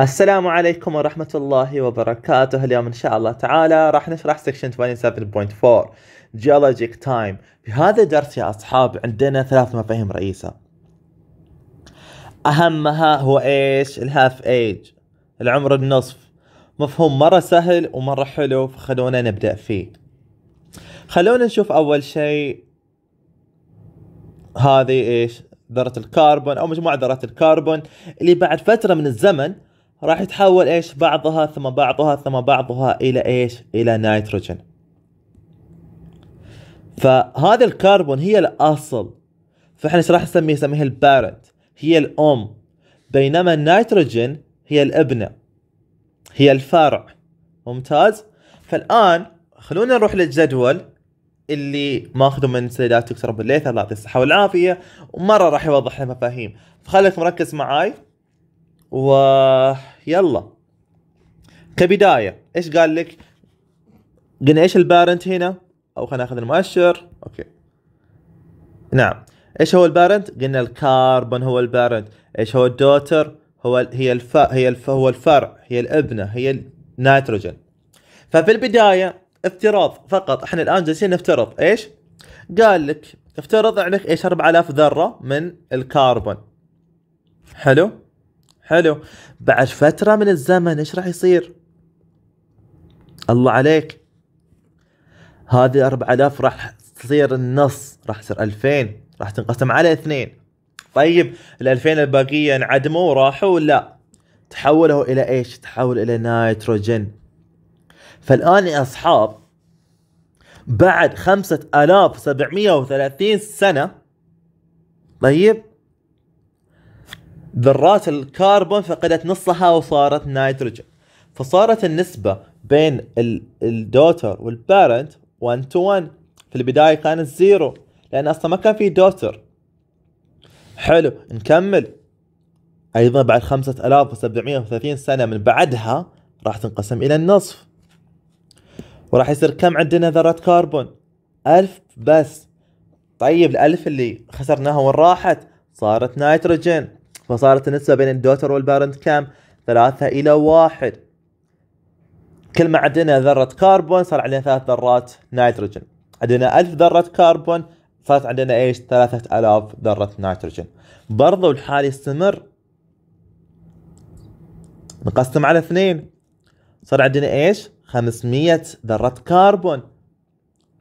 السلام عليكم ورحمة الله وبركاته اليوم إن شاء الله تعالى راح نشرح سكشن 27.4 Geologic Time في هذا الدرس يا أصحاب عندنا ثلاث مفاهيم رئيسة أهمها هو إيش الهاف ايج العمر النصف مفهوم مرة سهل ومرة حلو فخلونا نبدأ فيه خلونا نشوف أول شيء هذه إيش ذرة الكربون أو مجموعة ذرات الكربون اللي بعد فترة من الزمن راح يتحول ايش بعضها ثم بعضها ثم بعضها الى ايش الى نيتروجين فهذا الكربون هي الاصل فاحنا ايش راح نسميه نسميها البارنت هي الام بينما النيتروجين هي الابنه هي الفرع ممتاز فالان خلونا نروح للجدول اللي ماخذه من سيدات دكتور ابو الليث الله يعطيه الصحه والعافيه ومره راح يوضح المفاهيم فخليك مركز معاي ويلا كبدايه ايش قال لك؟ قلنا ايش البارنت هنا؟ او خلينا ناخذ المؤشر اوكي نعم ايش هو البارنت؟ قلنا الكربون هو البارنت، ايش هو الدوتر؟ هو ال هي الف هي الف هو الفرع، هي الابنه، هي النيتروجين. ففي البدايه افتراض فقط، احنا الان جالسين نفترض ايش؟ قال لك افترض عندك ايش 4000 ذره من الكربون. حلو؟ حلو بعد فتره من الزمن ايش راح يصير الله عليك هذه 4000 راح تصير النص راح تصير 2000 راح تنقسم على اثنين طيب ال 2000 الباقيه انعدموا وراحوا لا تحولوا الى ايش تحول الى نيتروجين فالان يا اصحاب بعد 5730 سنه طيب ذرات الكربون فقدت نصها وصارت نيتروجين فصارت النسبة بين الدوتر والبارنت 1 تو 1 في البداية كانت زيرو لأن أصلا ما كان في دوتر حلو نكمل أيضا بعد 5730 سنة من بعدها راح تنقسم إلى النصف وراح يصير كم عندنا ذرات كربون ألف بس طيب الألف اللي خسرناها وين راحت صارت نيتروجين فصارت النسبة بين الدوتر والبارنت كام؟ ثلاثة إلى واحد كل ما عندنا ذرة كربون صار عندنا ثلاث ذرات نيتروجين عندنا ألف ذرة كربون صارت عندنا ايش؟ ثلاثة آلاف ذرة نيتروجين برضو الحال يستمر نقسم على اثنين صار عندنا ايش؟ 500 ذرة كربون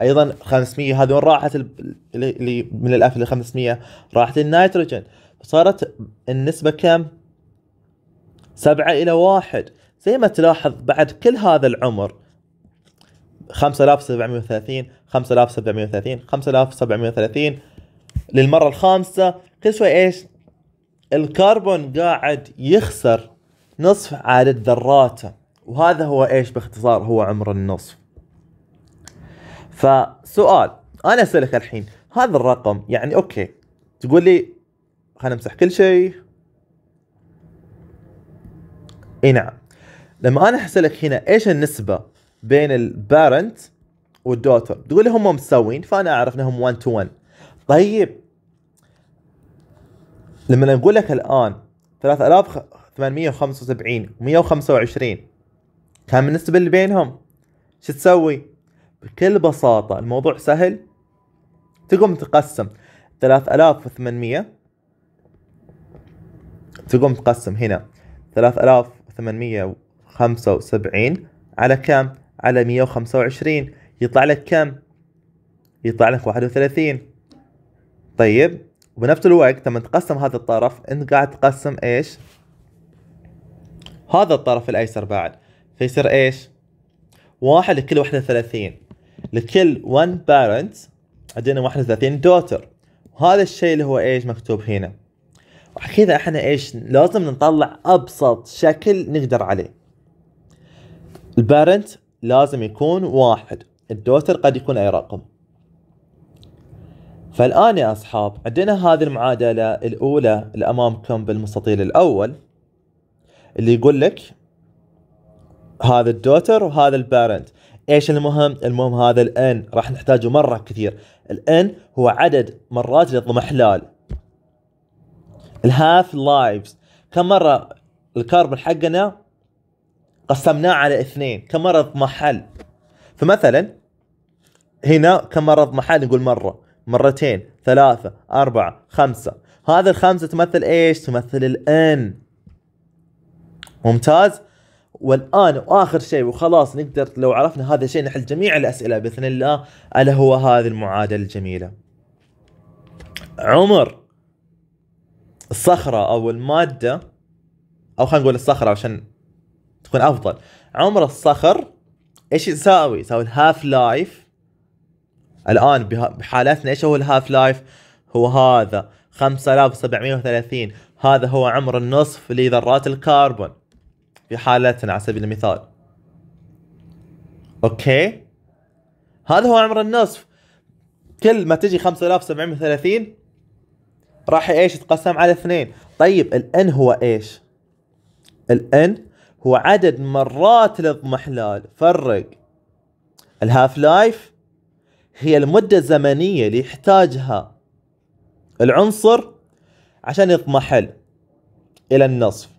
ايضا 500 هذول راحت اللي من الالف ل 500 راحت النيتروجين صارت النسبة كم؟ سبعة إلى واحد زي ما تلاحظ بعد كل هذا العمر 5730 5730 5730 للمرة الخامسة كل شوي ايش؟ الكربون قاعد يخسر نصف عدد ذراته وهذا هو ايش باختصار هو عمر النصف فسؤال انا اسالك الحين هذا الرقم يعني اوكي تقول لي خلينا نمسح كل شيء اي نعم لما انا اسالك هنا ايش النسبه بين البارنت والدوتر تقول لي هم مسوين فانا اعرف انهم 1 تو 1 طيب لما نقول لك الان 3875 و125 كم النسبه اللي بينهم شو تسوي بكل بساطه الموضوع سهل تقوم تقسم 3800 تقوم تقسم هنا 3875 على كم؟ على 125 يطلع لك كم؟ يطلع لك 31 طيب وبنفس الوقت لما تقسم هذا الطرف انت قاعد تقسم ايش؟ هذا الطرف الايسر بعد فيصير ايش؟ واحد لكل 31 لكل 1 بارنت عندنا 31 دوتر هذا الشيء اللي هو ايش مكتوب هنا كذا احنا ايش لازم نطلع ابسط شكل نقدر عليه البارنت لازم يكون واحد الدوتر قد يكون اي رقم فالان يا اصحاب عندنا هذه المعادله الاولى اللي امامكم بالمستطيل الاول اللي يقول لك هذا الدوتر وهذا البارنت ايش المهم؟ المهم هذا الان راح نحتاجه مره كثير، الان هو عدد مرات الاضمحلال الهاف لايفز كم مره الكاربون حقنا قسمناه على اثنين كم مره اضمحل فمثلا هنا كم مره اضمحل نقول مره مرتين ثلاثة أربعة خمسة هذا الخمسة تمثل إيش تمثل الآن ممتاز والآن وآخر شيء وخلاص نقدر لو عرفنا هذا الشيء نحل جميع الأسئلة بإذن الله ألا هو هذه المعادلة الجميلة عمر الصخره او الماده او خلينا نقول الصخره عشان تكون افضل عمر الصخر ايش يساوي؟ يساوي الهاف لايف الان بحالتنا ايش هو الهاف لايف؟ هو هذا 5730 هذا هو عمر النصف لذرات الكربون في حالتنا على سبيل المثال اوكي هذا هو عمر النصف كل ما تجي 5730 راح ايش يتقسم على اثنين طيب الان هو ايش الان هو عدد مرات الاضمحلال فرق الهاف لايف هي المدة الزمنية اللي يحتاجها العنصر عشان يضمحل إلى النصف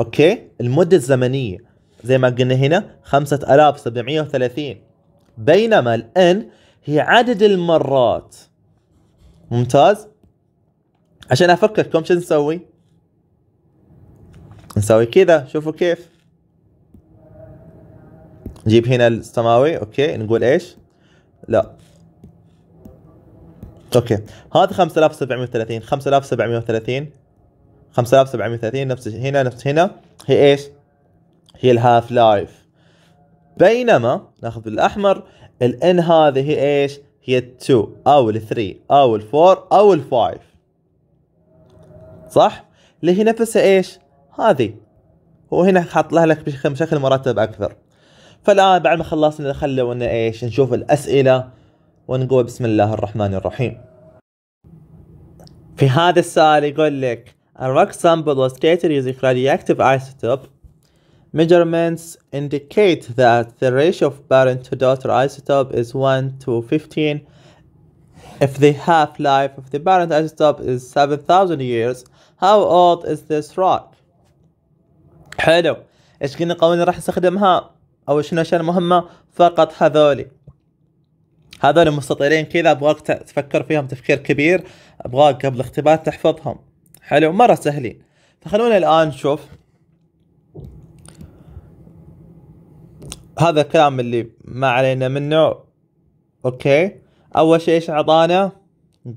أوكي المدة الزمنية زي ما قلنا هنا 5730 بينما الان هي عدد المرات ممتاز عشان افكركم شو نسوي نسوي كذا شوفوا كيف نجيب هنا السماوي اوكي نقول ايش لا اوكي هذا 5730 5730 5730 نفس هنا نفس هنا هي ايش هي الهاف لايف بينما ناخذ الاحمر الان هذه هي ايش هي ال 2 او ال 3 او ال 4 او ال 5 صح اللي هي نفسها ايش هذه وهنا حط لها لك بشكل مرتب اكثر فالان بعد ما خلصنا خلونا ايش نشوف الاسئله ونقول بسم الله الرحمن الرحيم في هذا السؤال يقول لك A rock sample was treated using radioactive isotope. Measurements indicate that the ratio of parent to daughter isotope is 1 to 15. If the half-life of the parent isotope is 7,000 years, How old is this rock? حلو ايش قلنا قوانين راح نستخدمها او شنو الاشياء المهمه فقط هذولي هذول مستطيلين كذا ابغاك تفكر فيهم تفكير كبير ابغاك قبل الاختبار تحفظهم حلو مره سهلين فخلونا الان نشوف هذا الكلام اللي ما علينا منه اوكي اول شيء ايش اعطانا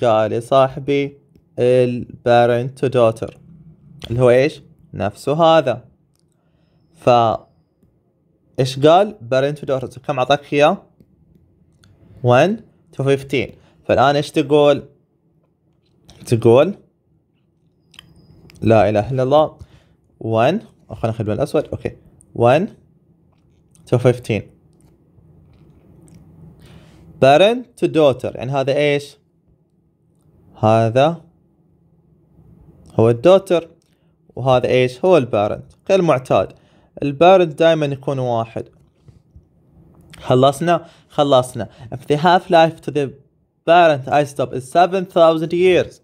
قال يا صاحبي البارنت تو دوتر اللي هو ايش نفسه هذا ف ايش قال بارنت تو دوتر كم اعطاك اياه 1 تو 15 فالان ايش تقول تقول لا اله الا الله 1 خلينا ناخذ الاسود اوكي 1 تو 15 parent to daughter يعني هذا ايش؟ هذا هو الدوتر وهذا ايش هو البارنت غير معتاد البارنت دائما يكون واحد خلصنا خلصنا if the half life to the parent isotope is 7000 years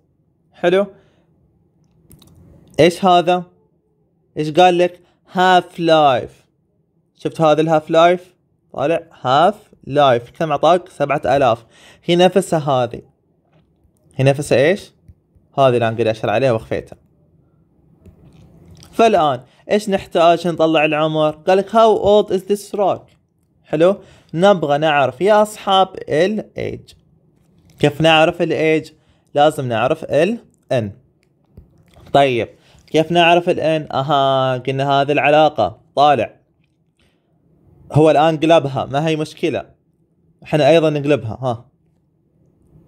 حلو ايش هذا ايش قال لك half life شفت هذا الهاف لايف طالع هاف لايف كم اعطاك 7000 هي نفسها هذه هي نفسها ايش هذه اللي انا اشر عليها وخفيتها فالان ايش نحتاج نطلع العمر قال لك how old is this rock حلو نبغى نعرف يا اصحاب الايج كيف نعرف الايج لازم نعرف ال n طيب كيف نعرف ال n اها قلنا هذه العلاقه طالع هو الان قلبها ما هي مشكله احنا ايضا نقلبها ها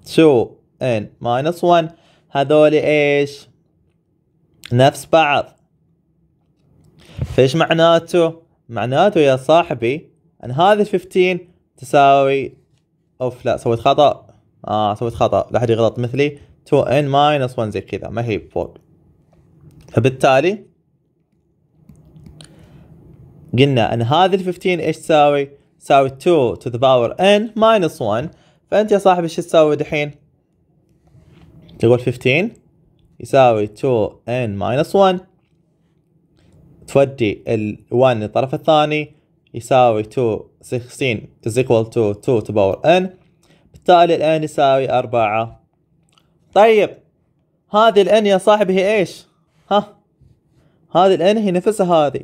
2 n minus 1 هذول ايش نفس بعض فايش معناته معناته يا صاحبي ان هذه 15 تساوي اوف لا سويت خطا اه سويت خطا لا حد يغلط مثلي 2n minus 1 زي كذا ما هي فوق فبالتالي قلنا ان هذه ال 15 ايش تساوي؟ تساوي 2 to the power n minus 1 فانت يا صاحبي ايش تساوي دحين؟ تقول 15 يساوي 2n minus 1 تودي ال 1 للطرف الثاني يساوي 2 16 is equal to 2 to power n بالتالي n يساوي 4 طيب هذه n يا صاحبي هي ايش؟ ها هذه n هي نفسها هذه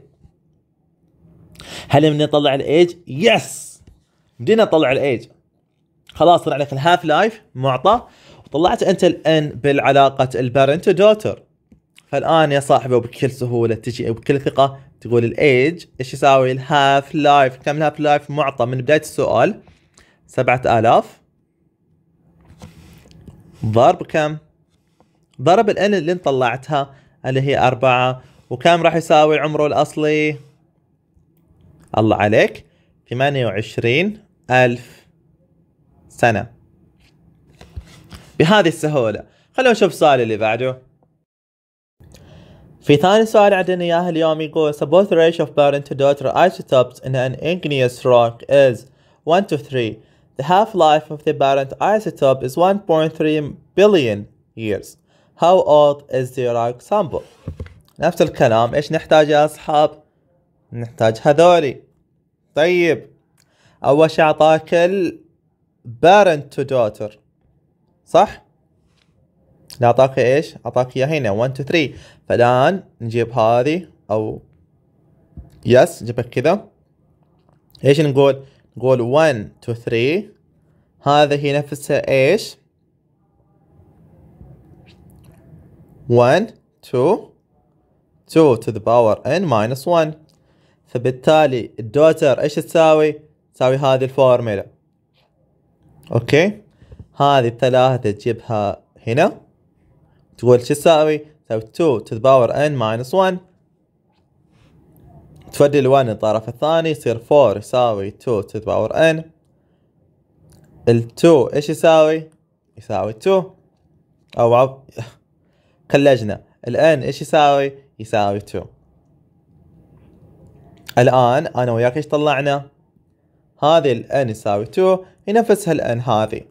هل بدنا نطلع الايج؟ يس بدنا نطلع الايج خلاص طلع لك الهاف لايف معطى طلعت انت الان بالعلاقه البارنت ودوتر فالان يا صاحبي وبكل سهوله تجي وبكل ثقه تقول الايج ايش يساوي الهاف لايف كم الهاف لايف معطى من بدايه السؤال 7000 ضرب كم ضرب الان اللي طلعتها اللي هي أربعة وكم راح يساوي عمره الأصلي الله عليك ثمانية وعشرين ألف سنة بهذه السهوله خلونا نشوف السؤال اللي بعده في ثاني سؤال عندنا اياه اليوم يقول suppose the ratio of parent to daughter isotopes in an igneous rock is 1 to 3 the half life of the parent isotope is 1.3 billion years how old is the rock sample نفس الكلام ايش نحتاج يا اصحاب نحتاج هذولي طيب اول شيء اعطاك ال parent to daughter صح؟ لا اعطاك ايش؟ اعطاك اياها هنا 1 2 3 فالان نجيب هذه او يس نجيبها كذا ايش نقول؟ نقول 1 2 3 هذا هي نفسها ايش؟ 1 2 2 to the power n minus 1 فبالتالي الدوتر ايش تساوي؟ تساوي هذه الفورميلا اوكي؟ هذه الثلاثة تجيبها هنا تقول شو تساوي؟ تساوي 2 to the power n minus 1 تفدي 1 للطرف الثاني يصير 4 يساوي 2 to the power n ال 2 ايش يساوي؟ يساوي 2 او عب... كلجنا ال n ايش يساوي؟ يساوي 2 الان انا وياك ايش طلعنا؟ هذه ال n يساوي 2 هي نفسها ال n هذه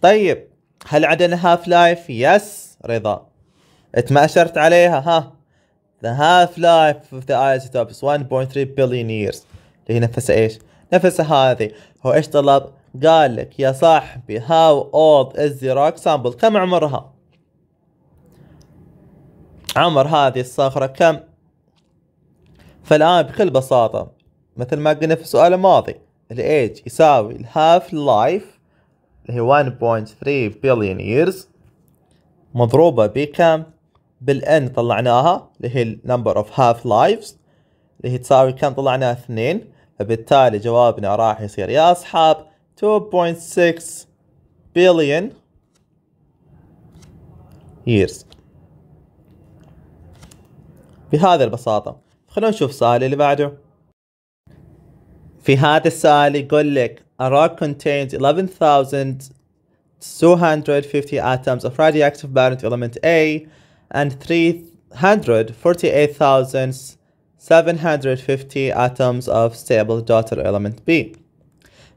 طيب هل عندنا هاف لايف؟ يس رضا انت ما اشرت عليها ها The half life of the Isotopes 1.3 billion years اللي هي نفسها ايش؟ نفسها هذه هو ايش طلب؟ قال لك يا صاحبي how old is the rock sample كم عمرها؟ عمر هذه الصخرة كم؟ فالآن بكل بساطة مثل ما قلنا في السؤال الماضي الايج يساوي الهاف لايف هي 1.3 بليون ييرز مضروبة بكم؟ بالان طلعناها اللي هي النمبر اوف هاف لايفز اللي هي تساوي كم طلعنا اثنين فبالتالي جوابنا راح يصير يا اصحاب 2.6 بليون years بهذه البساطة خلونا نشوف السؤال اللي بعده في هذا السؤال يقول لك Iraq contains 11,250 atoms of radioactive parent element A and 348,750 atoms of stable daughter element B.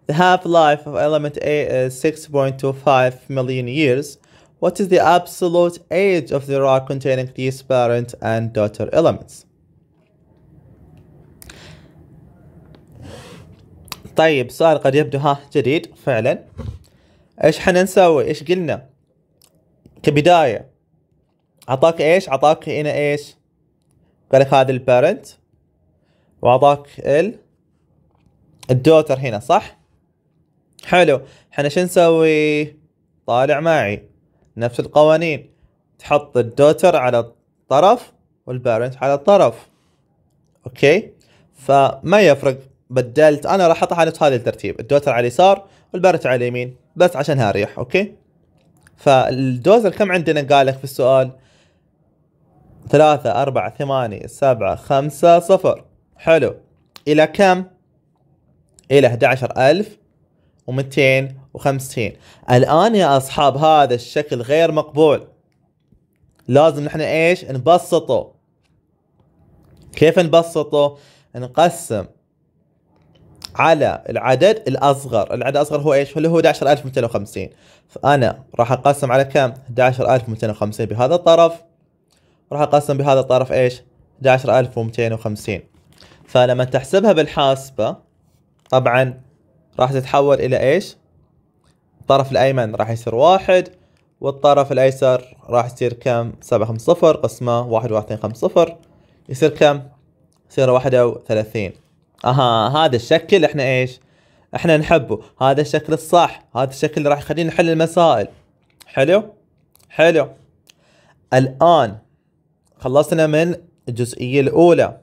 The half-life of element A is 6.25 million years. What is the absolute age of the rock containing these parent and daughter elements? طيب سؤال قد يبدو ها جديد فعلا ايش حنا نسوي ايش قلنا كبداية عطاك ايش عطاك هنا ايش قالك هذا البارنت وعطاك ال الدوتر هنا صح حلو حنا شو نسوي طالع معي نفس القوانين تحط الدوتر على الطرف والبارنت على الطرف اوكي فما يفرق بدلت انا راح احطها على هذا الترتيب الدوتر على اليسار والبارت على اليمين بس عشان اريح اوكي فالدوزر كم عندنا قالك في السؤال ثلاثة أربعة ثمانية سبعة خمسة صفر حلو إلى كم؟ إلى 11250 الآن يا أصحاب هذا الشكل غير مقبول لازم نحن إيش؟ نبسطه كيف نبسطه؟ نقسم على العدد الاصغر، العدد الاصغر هو ايش؟ اللي هو 11250 فانا راح اقسم على كم؟ 11250 بهذا الطرف راح اقسم بهذا الطرف ايش؟ 11250 فلما تحسبها بالحاسبة طبعا راح تتحول الى ايش؟ الطرف الايمن راح يصير واحد والطرف الايسر راح يصير كم؟ سبعة خمسة صفر قسمة واحد واحد خمسة صفر يصير كم؟ يصير واحدة وثلاثين اها هذا الشكل احنا ايش احنا نحبه هذا الشكل الصح هذا الشكل اللي راح يخلينا نحل المسائل حلو حلو الان خلصنا من الجزئيه الاولى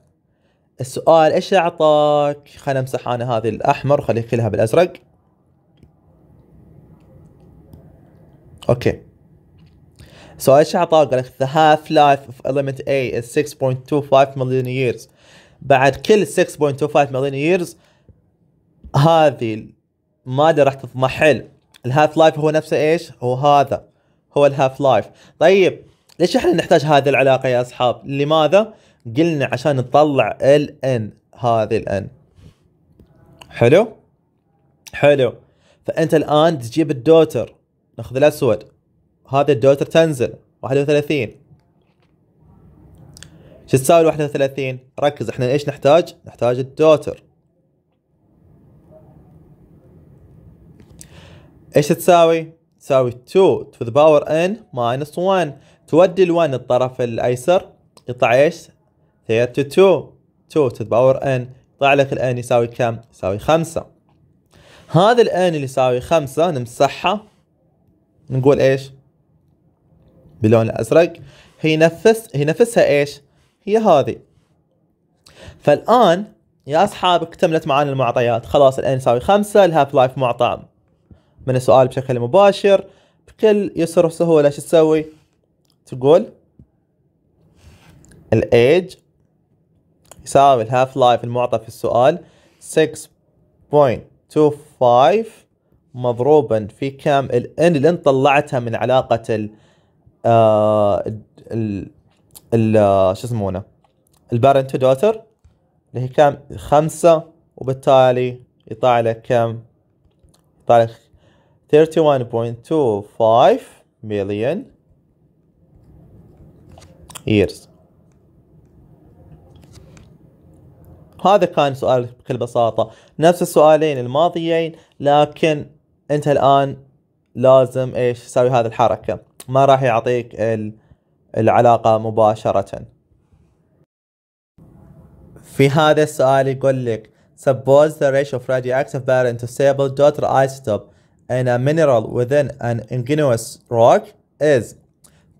السؤال ايش اعطاك خلنا امسح انا هذه الاحمر وخليه كلها بالازرق اوكي سؤال ايش اعطاك قال لك the half life of element A is 6.25 million years بعد كل 6.25 مليون ييرز هذه المادة راح تضمحل الهاف لايف هو نفسه ايش؟ هو هذا هو الهاف لايف طيب ليش احنا نحتاج هذه العلاقة يا اصحاب؟ لماذا؟ قلنا عشان نطلع ال ان هذه ال ان حلو؟ حلو فانت الان تجيب الدوتر ناخذ الاسود هذا الدوتر تنزل 31 شو تساوي 31 ركز احنا ايش نحتاج نحتاج التوتر ايش تساوي تساوي 2 to the power n minus 1 تودي ال1 الطرف الايسر يطلع ايش 32 2 to the power n يطلع لك الان يساوي كم يساوي 5 هذا الان اللي يساوي 5 نمسحها نقول ايش باللون الازرق هي نفس هي نفسها ايش هي هذه فالآن يا أصحاب اكتملت معانا المعطيات خلاص الان يساوي خمسة الهاف لايف معطى من السؤال بشكل مباشر بكل يسر وسهولة شو تسوي تقول الايج يساوي الهاف لايف المعطى في السؤال 6.25 مضروبا في كم الان n اللي انت طلعتها من علاقة ال آه، ال شو يسمونه البارنت تو دوتر اللي هي كم خمسة وبالتالي يطلع لك كم يطلع لك 31.25 مليون years هذا كان سؤال بكل بساطة نفس السؤالين الماضيين لكن انت الان لازم ايش تسوي هذه الحركة ما راح يعطيك ال العلاقة مباشرة في هذا السؤال يقول لك Suppose the ratio of radioactive parent to stable daughter isotope in a mineral within an igneous rock is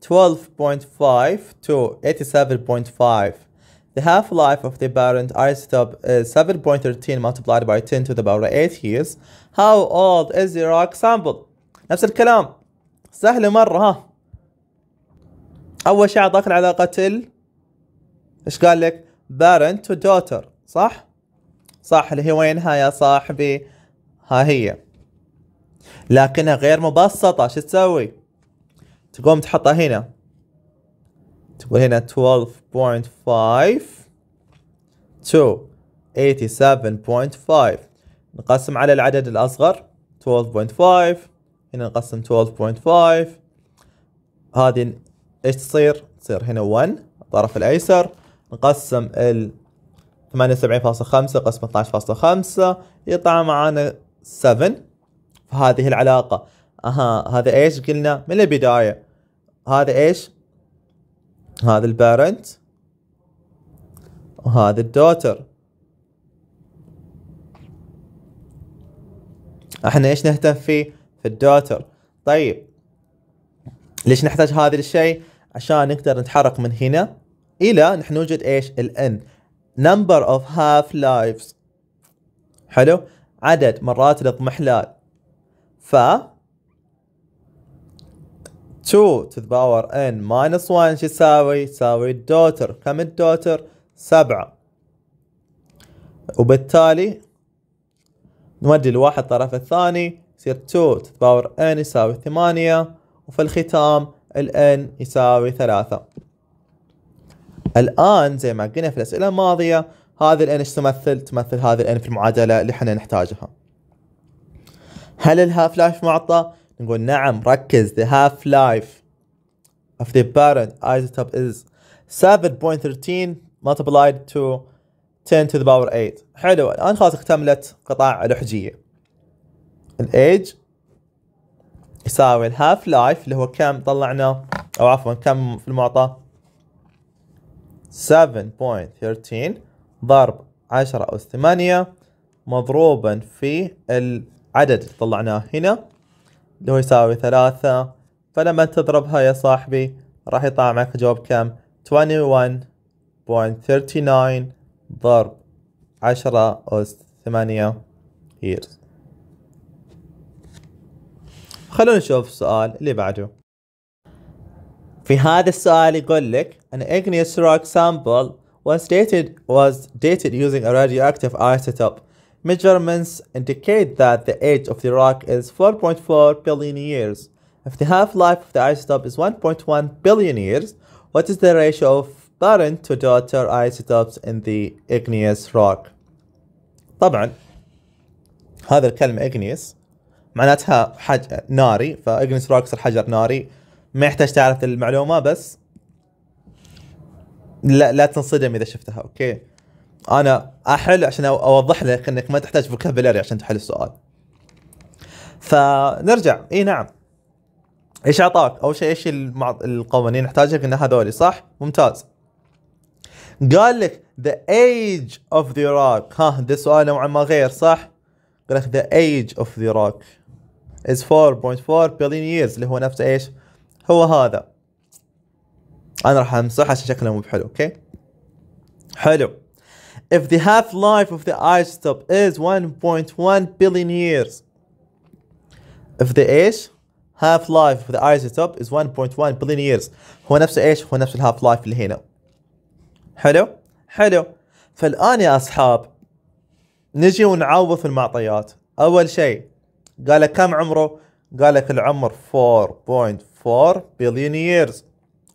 12.5 to 87.5. The half-life of the parent isotope is 7.13 multiplied by 10 to the power 8 years. How old is the rock sample? نفس الكلام سهل مرة ها اول شيء اعطاك العلاقه ال ايش قال لك بارنت ودوتر صح صح اللي هي وينها يا صاحبي ها هي لكنها غير مبسطة شو تسوي تقوم تحطها هنا تقول هنا 12.5 to 87.5 نقسم على العدد الأصغر 12.5 هنا نقسم 12.5 هذه ايش تصير؟ تصير هنا 1 الطرف الايسر نقسم ال 78.5 قسم 12.5 يطلع معانا 7 فهذه العلاقة اها هذا ايش قلنا من البداية هذا ايش؟ هذا البارنت وهذا الدوتر احنا ايش نهتم فيه؟ في الدوتر طيب ليش نحتاج هذا الشيء؟ عشان نقدر نتحرك من هنا الى نحن نوجد ايش الان number of half lives حلو عدد مرات الاضمحلال ف 2 to the power n minus 1 شو تساوي؟ تساوي الدوتر كم الدوتر؟ سبعة وبالتالي نودي لواحد الطرف الثاني يصير 2 to the power n يساوي 8 وفي الختام الان يساوي ثلاثة الان زي ما قلنا في الاسئله الماضيه هذه الان ايش تمثل؟ تمثل هذه الان في المعادله اللي احنا نحتاجها. هل الهاف لايف معطى؟ نقول نعم ركز the half life of the parent isotope is 7.13 multiplied to 10 to the power 8 حلو الان خلاص اكتملت قطاع الاحجيه. الايج يساوي الهاف لايف اللي هو كم طلعنا او عفوا كم في المعطى 7.13 ضرب 10 أس 8 مضروبا في العدد اللي طلعناه هنا اللي هو يساوي 3 فلما تضربها يا صاحبي راح يطلع معك جواب كم 21.39 ضرب 10 أس 8 years خلونا نشوف السؤال اللي بعده في هذا السؤال يقول لك an igneous rock sample was dated was dated using a radioactive isotope. Measurements indicate that the age of the rock is 4.4 billion years. If the half-life of the isotope is 1.1 billion years, what is the ratio of parent to daughter isotopes in the igneous rock? طبعا هذا الكلمة igneous معناتها حج... ناري فاجنس روكس الحجر حجر ناري ما يحتاج تعرف المعلومه بس لا لا تنصدم اذا شفتها اوكي انا احل عشان اوضح لك انك ما تحتاج فوكابلري عشان تحل السؤال فنرجع اي نعم ايش اعطاك اول شيء ايش القوانين نحتاجها قلنا هذولي صح ممتاز قال لك the age of the rock ها ده سؤال نوعا ما غير صح قال لك the age of the rock is 4.4 billion years اللي هو نفسه ايش؟ هو هذا انا راح امسح عشان شكله مو بحلو اوكي؟ حلو if the half life of the isotope is 1.1 billion years if the ايش half life of the isotope is 1.1 billion years هو نفسه ايش هو نفس الهاف لايف اللي هنا حلو حلو فالان يا اصحاب نجي ونعوض في المعطيات اول شيء قال كم عمره؟ قال لك العمر 4.4 بليون ييرز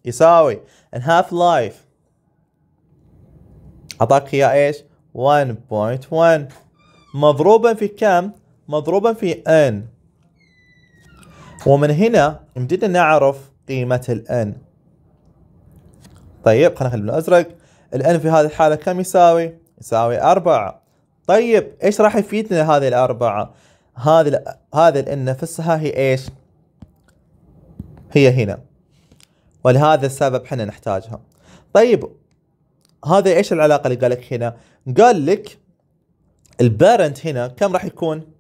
يساوي ان هاف لايف اعطاك اياه ايش؟ 1.1 مضروبا في كم؟ مضروبا في n ومن هنا يمدينا نعرف قيمة ال n طيب خلينا نخلي بالازرق ال n في هذه الحالة كم يساوي؟ يساوي 4 طيب ايش راح يفيدنا هذه الأربعة؟ هذه هذه الان نفسها هي ايش؟ هي هنا ولهذا السبب احنا نحتاجها طيب هذا ايش العلاقه اللي قال لك هنا؟ قال لك البارنت هنا كم راح يكون؟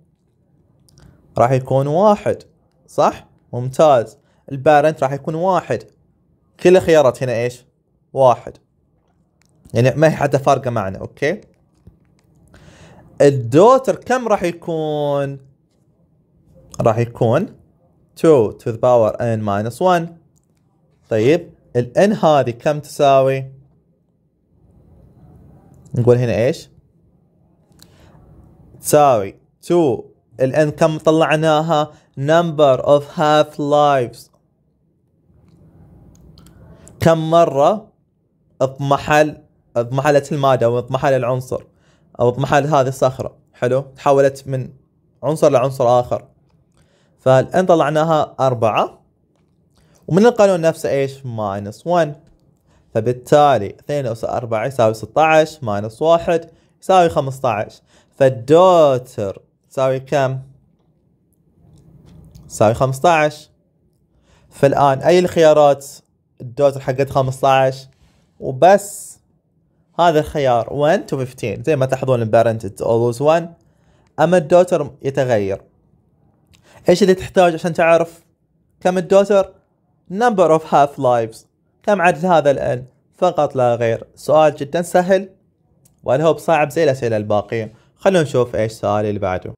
راح يكون واحد صح؟ ممتاز البارنت راح يكون واحد كل الخيارات هنا ايش؟ واحد يعني ما هي حتى فارقه معنا اوكي؟ الدوتر كم راح يكون؟ راح يكون 2 to the power n minus 1 طيب n هذه كم تساوي؟ نقول هنا ايش؟ تساوي 2 n كم طلعناها؟ number of half lives كم مرة اضمحل اضمحلت المادة واضمحل العنصر او محل هذه الصخره حلو تحولت من عنصر لعنصر اخر فالان طلعناها أربعة ومن القانون نفسه ايش ماينس 1 فبالتالي 2 أس 4 يساوي 16 ماينس 1 يساوي 15 فالدوتر تساوي كم؟ تساوي 15 فالآن أي الخيارات الدوتر حقت 15 وبس هذا الخيار 1 to 15 زي ما تلاحظون البارنت always 1 اما الدوتر يتغير ايش اللي تحتاج عشان تعرف كم الدوتر number of half lives كم عدد هذا الان فقط لا غير سؤال جدا سهل ولا هو بصعب زي الاسئله الباقيه خلونا نشوف ايش السؤال اللي بعده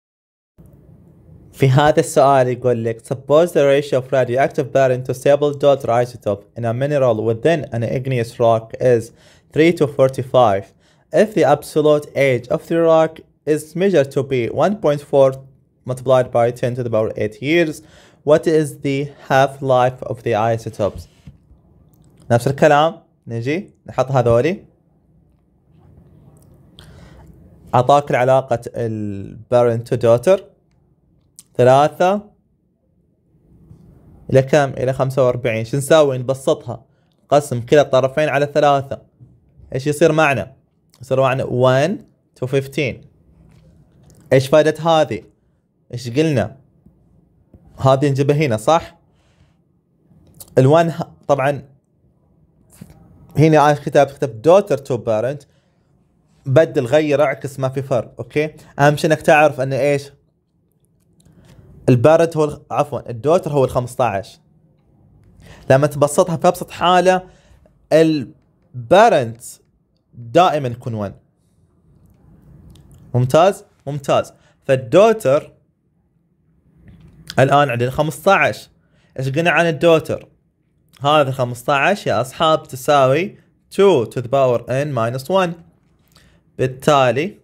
في هذا السؤال يقول لك suppose the ratio of radioactive parent to stable daughter isotope in a mineral within an igneous rock is 3 to 45 if the absolute age of the rock is measured to be 1.4 multiplied by 10 to the power 8 years what is the half-life of the isotopes نفس الكلام نجي نحط هذولي أعطاك العلاقة البارنت تو دوتر ثلاثة إلى كم؟ إلى خمسة وأربعين شو نساوي؟ نبسطها قسم كلا الطرفين على ثلاثة ايش يصير معنا؟ يصير معنا 1 to 15 ايش فائدة هذه؟ ايش قلنا؟ هذه نجيبها هنا صح؟ ال1 طبعا هنا انا كتبت كتبت دوتر تو بارنت بدل غير اعكس ما في فرق اوكي؟ اهم شيء انك تعرف ان ايش؟ البارد هو عفوا الدوتر هو ال 15 لما تبسطها في ابسط حاله ال parents دائما يكون 1 ممتاز ممتاز فالدوتر الان عندنا 15 ايش قلنا عن الدوتر هذا 15 يا اصحاب تساوي 2 to the power n minus 1 بالتالي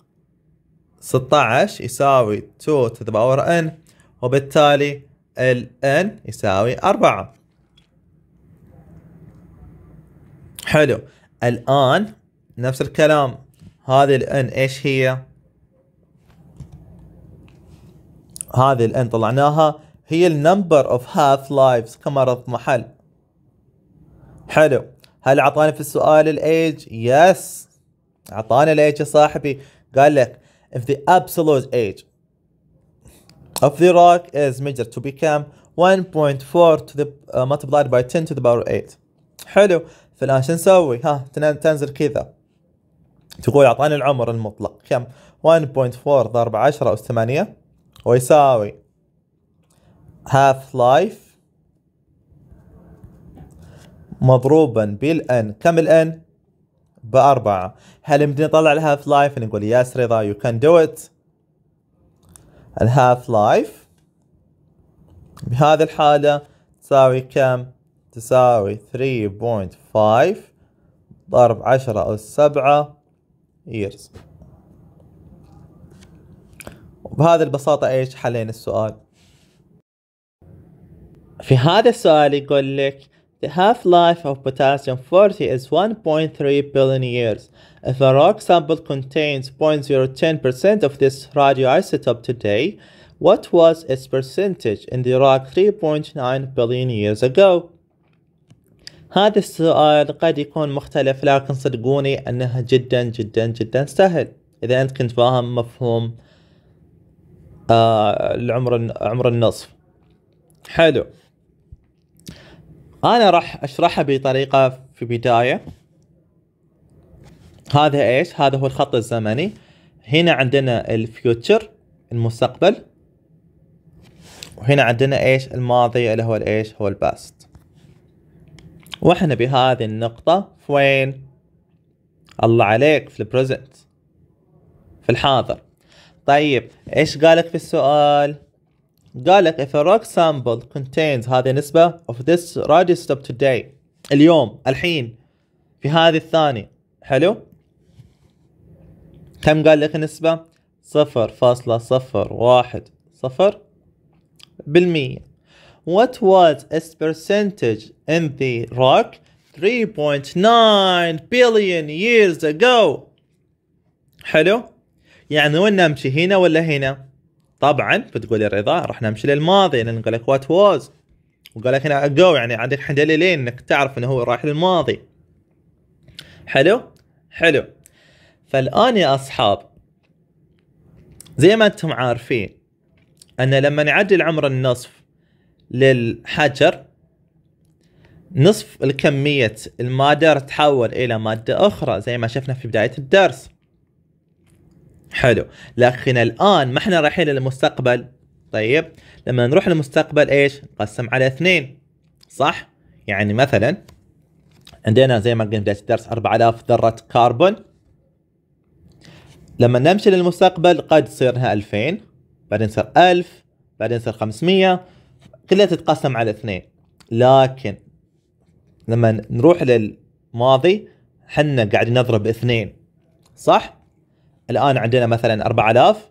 16 يساوي 2 to the power n وبالتالي ال n يساوي 4 حلو الآن نفس الكلام هذه الان ايش هي؟ هذه الان طلعناها هي النمبر اوف هاف لايفز كمرض محل حلو هل اعطاني في السؤال الايج؟ يس اعطاني الايج يا صاحبي قال لك if the absolute age of the rock is measured to become 1.4 to the uh, multiplied by 10 to the power 8 حلو فالان شو نسوي؟ ها تنزل كذا تقول اعطاني العمر المطلق كم؟ 1.4 ضرب 10 اس 8 ويساوي half life مضروبا بالان كم الان؟ بأربعة هل يمديني أطلع الهاف لايف يعني نقول يس رضا يو كان دو إت الهاف لايف بهذه الحالة تساوي كم تساوي 3.5 ضرب 10 أس 7 years وبهذه البساطة ايش حلينا السؤال في هذا السؤال يقول لك The half-life of potassium-40 is 1.3 billion years. If a rock sample contains 0.010% of this radioisotope today, what was its percentage in the rock 3.9 billion years ago? هذا السؤال قد يكون مختلف لكن صدقوني انه جدا جدا جدا سهل اذا انت كنت فاهم مفهوم آه العمر عمر النصف حلو انا راح اشرحها بطريقه في بدايه هذا ايش هذا هو الخط الزمني هنا عندنا الفيوتشر المستقبل وهنا عندنا ايش الماضي اللي هو الايش هو الباست واحنا بهذه النقطة في وين؟ الله عليك في البريزنت في الحاضر طيب ايش قالك في السؤال؟ قالك if a rock sample contains هذه نسبة of this radio stop today اليوم الحين في هذه الثانية حلو؟ كم قال لك النسبة؟ صفر فاصلة صفر واحد صفر بالمية What was its percentage in the rock 3.9 billion years ago حلو يعني وين نمشي هنا ولا هنا طبعا بتقول رضا راح نمشي للماضي لان قال لك وات واز وقال لك هنا جو يعني عندك دليلين انك تعرف انه هو رايح للماضي حلو حلو فالان يا اصحاب زي ما انتم عارفين ان لما نعدل عمر النصف للحجر نصف الكمية المادة تحول إلى مادة أخرى زي ما شفنا في بداية الدرس حلو لكن الآن ما احنا رايحين للمستقبل طيب لما نروح للمستقبل ايش نقسم على اثنين صح يعني مثلا عندنا زي ما قلنا بداية الدرس 4000 ذرة كربون لما نمشي للمستقبل قد تصير لها 2000 بعدين تصير 1000 بعدين تصير 500 كلها تتقسم على اثنين لكن لما نروح للماضي حنا قاعد نضرب اثنين صح؟ الآن عندنا مثلا 4000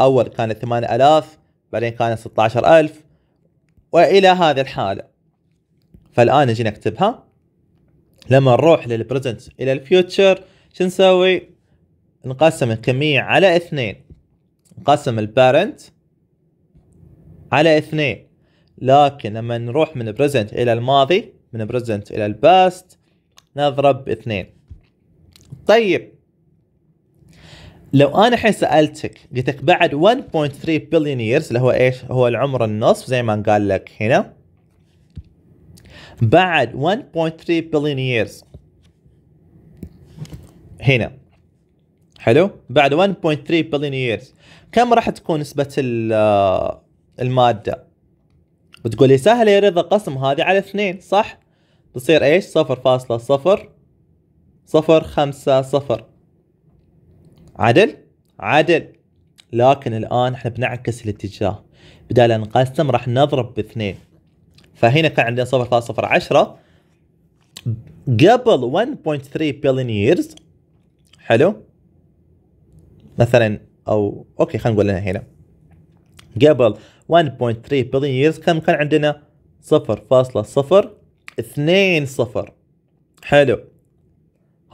أول كانت 8000 بعدين كانت 16000 وإلى هذه الحالة فالآن نجي نكتبها لما نروح للبريزنت إلى الفيوتشر شو نسوي؟ نقسم الكمية على اثنين نقسم البارنت على اثنين لكن لما نروح من present إلى الماضي من present إلى الباست نضرب اثنين طيب لو انا الحين سالتك قلت لك بعد 1.3 بليون ييرز اللي هو ايش؟ هو العمر النصف زي ما قال لك هنا بعد 1.3 بليون ييرز هنا حلو؟ بعد 1.3 بليون ييرز كم راح تكون نسبة ال المادة وتقول لي سهل يا رضا قسم هذه على اثنين صح تصير ايش صفر فاصلة صفر صفر خمسة صفر عدل عدل لكن الآن احنا بنعكس الاتجاه بدال أن نقسم راح نضرب باثنين فهنا كان عندنا صفر فاصلة صفر عشرة قبل 1.3 بليون years حلو مثلا أو أوكي خلينا نقول هنا قبل 1.3 بليون years كم كان عندنا 0.020 حلو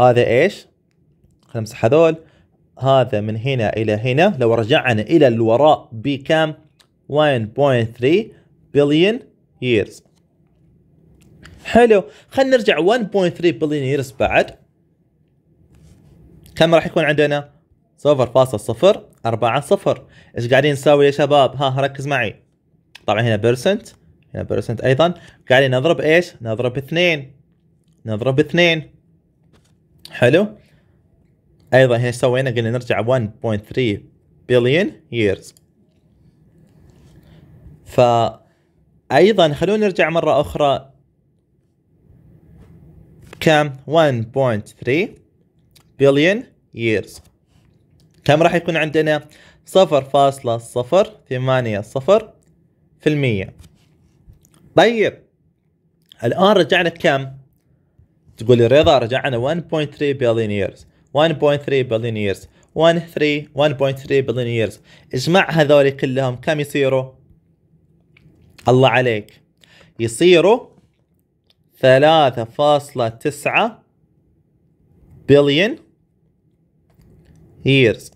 هذا ايش خلينا نمسح هذول هذا من هنا الى هنا لو رجعنا الى الوراء بكم 1.3 بليون years حلو خلينا نرجع 1.3 بليون years بعد كم راح يكون عندنا 0.0 4 0 ايش قاعدين نسوي يا شباب ها ركز معي طبعا هنا بيرسنت هنا بيرسنت ايضا قاعدين نضرب ايش نضرب اثنين نضرب اثنين حلو ايضا هنا سوينا قلنا نرجع 1.3 بليون ييرز ايضا خلونا نرجع مره اخرى كم 1.3 بليون ييرز كم راح يكون عندنا صفر فاصلة صفر ثمانية صفر في المية طيب الآن رجعنا كم تقول لي رضا رجعنا 1.3 بليون ييرز 1.3 بليون ييرز 1.3 1.3 بليون ييرز اجمع هذول كلهم كم يصيروا الله عليك يصيروا 3.9 بليون ييرز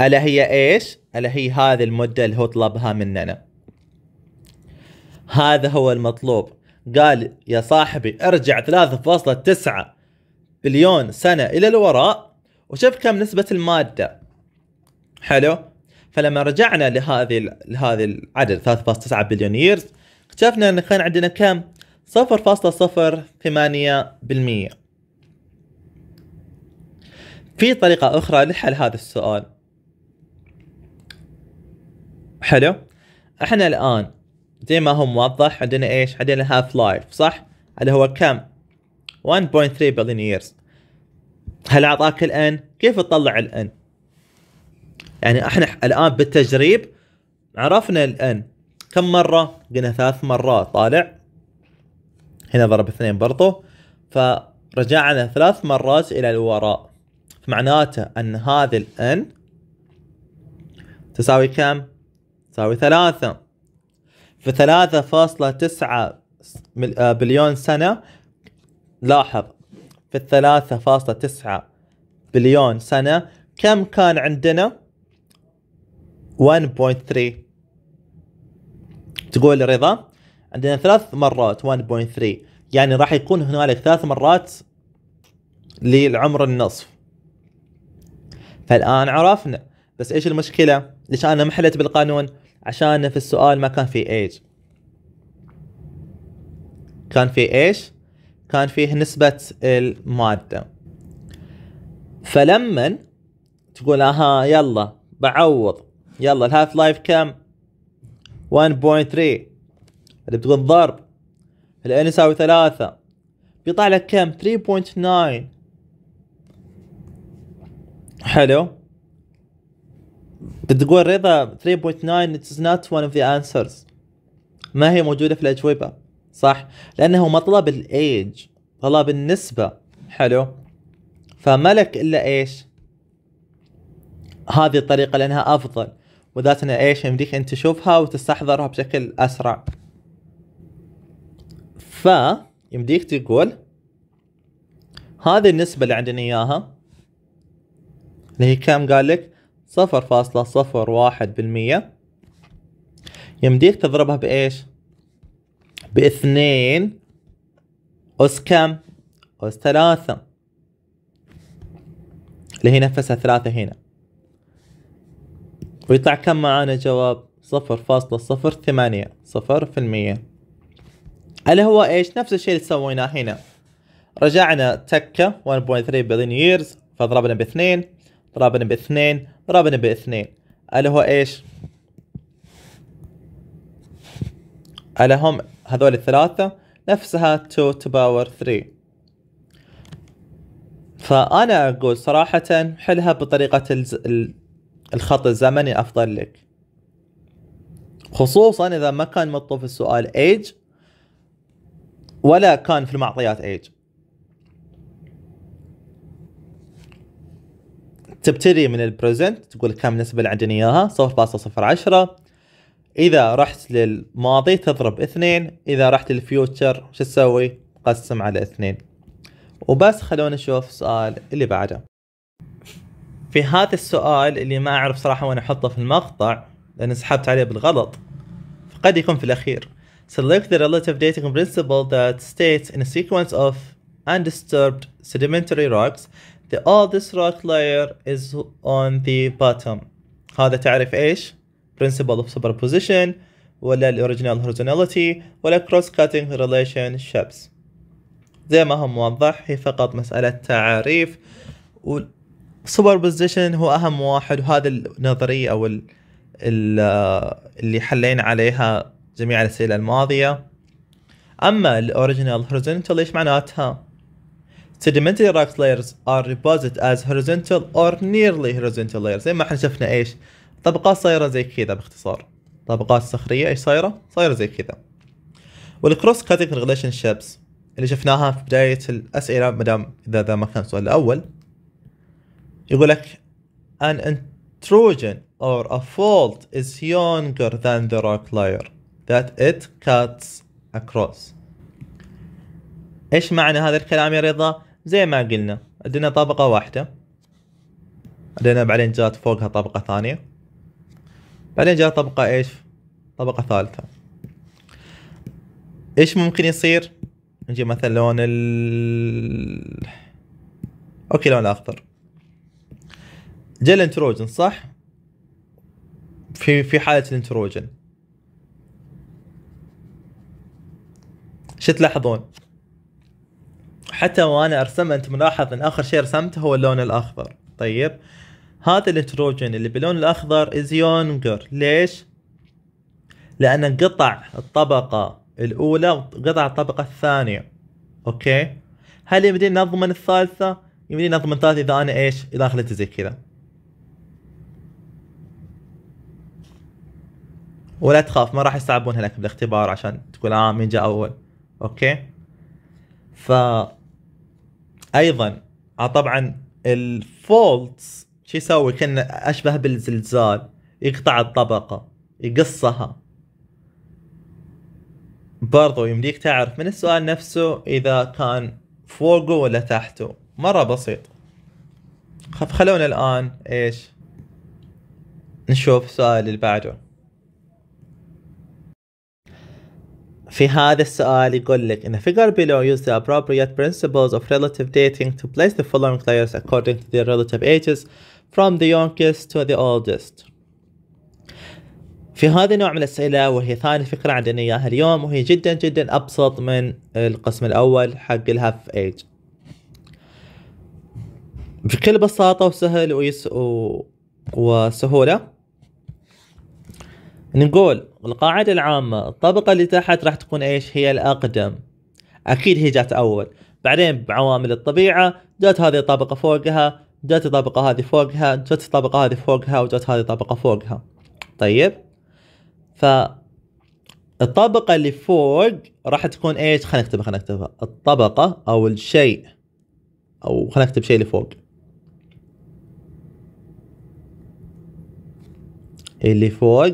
الا هي ايش؟ الا هي هذه المده اللي هو طلبها مننا. هذا هو المطلوب. قال يا صاحبي ارجع 3.9 بليون سنه الى الوراء وشوف كم نسبه الماده. حلو؟ فلما رجعنا لهذه لهذه العدد 3.9 بليون ييرز اكتشفنا ان كان عندنا كم؟ 0.08% في طريقة أخرى لحل هذا السؤال حلو احنا الان زي ما هو موضح عندنا ايش عندنا هاف لايف صح اللي هو كم 1.3 بليون ييرز هل اعطاك الان كيف تطلع الان يعني احنا الان بالتجريب عرفنا الان كم مره قلنا ثلاث مرات طالع هنا ضرب اثنين برضو فرجعنا ثلاث مرات الى الوراء فمعناته ان هذا الان تساوي كم تساوي ثلاثة في ثلاثة فاصلة تسعة آه، بليون سنة لاحظ في الثلاثة فاصلة تسعة بليون سنة كم كان عندنا 1.3 تقول رضا عندنا ثلاث مرات 1.3 يعني راح يكون هنالك ثلاث مرات للعمر النصف فالآن عرفنا بس إيش المشكلة؟ ليش أنا محلت بالقانون؟ عشان في السؤال ما كان في ايج كان في ايش كان فيه نسبة المادة فلما تقول اها يلا بعوض يلا الهاف لايف كم 1.3 اللي بتقول ضرب الان يساوي ثلاثة بيطلع لك كم 3.9 حلو تقول رضا 3.9 it's not one of the answers ما هي موجودة في الأجوبة صح لأنه مطلب الإيج طلب النسبة حلو فما لك إلا إيش هذه الطريقة لأنها أفضل وذات أنا إيش يمديك أن تشوفها وتستحضرها بشكل أسرع ف يمديك تقول هذه النسبة اللي عندنا إياها اللي هي كم قال لك صفر فاصلة صفر واحد بالمية يمديك تضربها بإيش؟ باثنين أس كم؟ أس ثلاثة اللي هي نفسها ثلاثة هنا ويطلع كم معانا جواب؟ صفر فاصلة صفر ثمانية صفر في المية اللي هو ايش؟ نفس الشيء اللي سويناه هنا رجعنا تكة 1.3 بليون ييرز فضربنا باثنين ضربنا باثنين ربنا باثنين ألا هو إيش ألا هم هذول الثلاثة نفسها 2 to power 3 فأنا أقول صراحة حلها بطريقة الز... الخط الزمني أفضل لك خصوصا إذا ما كان مطلوب في السؤال age ولا كان في المعطيات age تبتدي من البريزنت تقول كم النسبة اللي عندنا اياها 0.010 اذا رحت للماضي تضرب اثنين اذا رحت للفيوتشر شو تسوي؟ قسم على اثنين وبس خلونا نشوف السؤال اللي بعده في هذا السؤال اللي ما اعرف صراحة وين احطه في المقطع لان سحبت عليه بالغلط فقد يكون في الاخير Select the relative dating principle that states in a sequence of undisturbed sedimentary rocks The oldest rock layer is on the bottom هذا تعرف ايش؟ Principle of superposition ولا original horizontality ولا cross cutting relationships زي ما هو موضح هي فقط مسألة تعريف و superposition هو أهم واحد وهذا النظرية أو ال ال اللي حلينا عليها جميع الأسئلة الماضية أما الأوريجينال هوريزونتال إيش معناتها؟ Sedimentary rock layers are deposited as horizontal or nearly horizontal layers زي ما احنا شفنا ايش طبقات صايرة زي كذا باختصار طبقات صخرية ايش صايرة؟ صايرة زي كذا والكروس cross cutting relationships اللي شفناها في بداية الأسئلة مدام إذا ذا ما كان السؤال الأول يقول لك an intrusion or a fault is younger than the rock layer that it cuts across ايش معنى هذا الكلام يا رضا؟ زي ما قلنا عندنا طبقة واحدة عندنا بعدين جات فوقها طبقة ثانية بعدين جات طبقة ايش طبقة ثالثة ايش ممكن يصير نجي مثلا لون ال اوكي لون الاخضر جا الانتروجن صح في في حالة الانتروجن شو تلاحظون حتى وانا ارسم انت ملاحظ ان اخر شيء رسمته هو اللون الاخضر طيب هذا الهيدروجين اللي باللون الاخضر از يونجر ليش لان قطع الطبقه الاولى وقطع الطبقه الثانيه اوكي هل يمديني نضمن الثالثه يمديني نضمن الثالثه اذا انا ايش اذا خليته زي كذا ولا تخاف ما راح يصعبون هناك بالاختبار عشان تقول اه مين جاء اول اوكي ف ايضا آه طبعا الفولتس شو يسوي كان اشبه بالزلزال يقطع الطبقه يقصها برضو يمديك تعرف من السؤال نفسه اذا كان فوقه ولا تحته مره بسيط خلونا الان ايش نشوف السؤال اللي بعده في هذا السؤال يقول لك in the figure below use the appropriate principles of relative dating to place the following players according to their relative ages from the youngest to the oldest في هذا النوع من الأسئلة وهي ثاني فكرة عندنا إياها اليوم وهي جدا جدا أبسط من القسم الأول حق الهاف ايج بكل بساطة وسهل ويس و... وسهولة نقول القاعدة العامة الطبقة اللي تحت راح تكون ايش هي الأقدم أكيد هي جات أول بعدين بعوامل الطبيعة جات هذه الطبقة فوقها جات الطبقة هذه فوقها جات الطبقة هذه فوقها وجات هذه الطبقة فوقها طيب ف الطبقة اللي فوق راح تكون ايش خلينا نكتبها خلينا نكتبها الطبقة او الشيء او خلينا نكتب شيء اللي فوق اللي فوق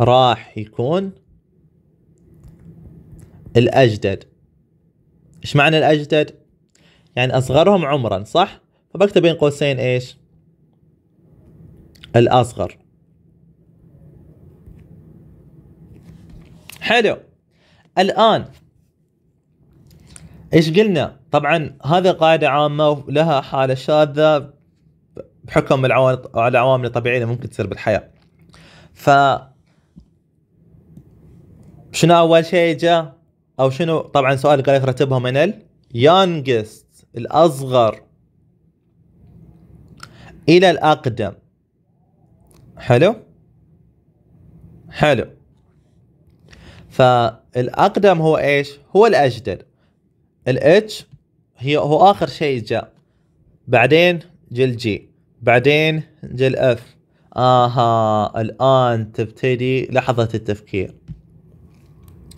راح يكون الأجدد إيش معنى الأجدد؟ يعني أصغرهم عمرا صح؟ فبكتب بين قوسين إيش؟ الأصغر حلو الآن إيش قلنا؟ طبعا هذه قاعدة عامة ولها حالة شاذة بحكم العوامل الطبيعية اللي ممكن تصير بالحياة ف شنو اول شيء جاء او شنو طبعا سؤال قال لك رتبهم من اليونجست الاصغر الى الاقدم حلو حلو فالاقدم هو ايش هو الاجدد الاتش هي هو اخر شيء جاء بعدين جي الجي بعدين جي الاف اها الان تبتدي لحظه التفكير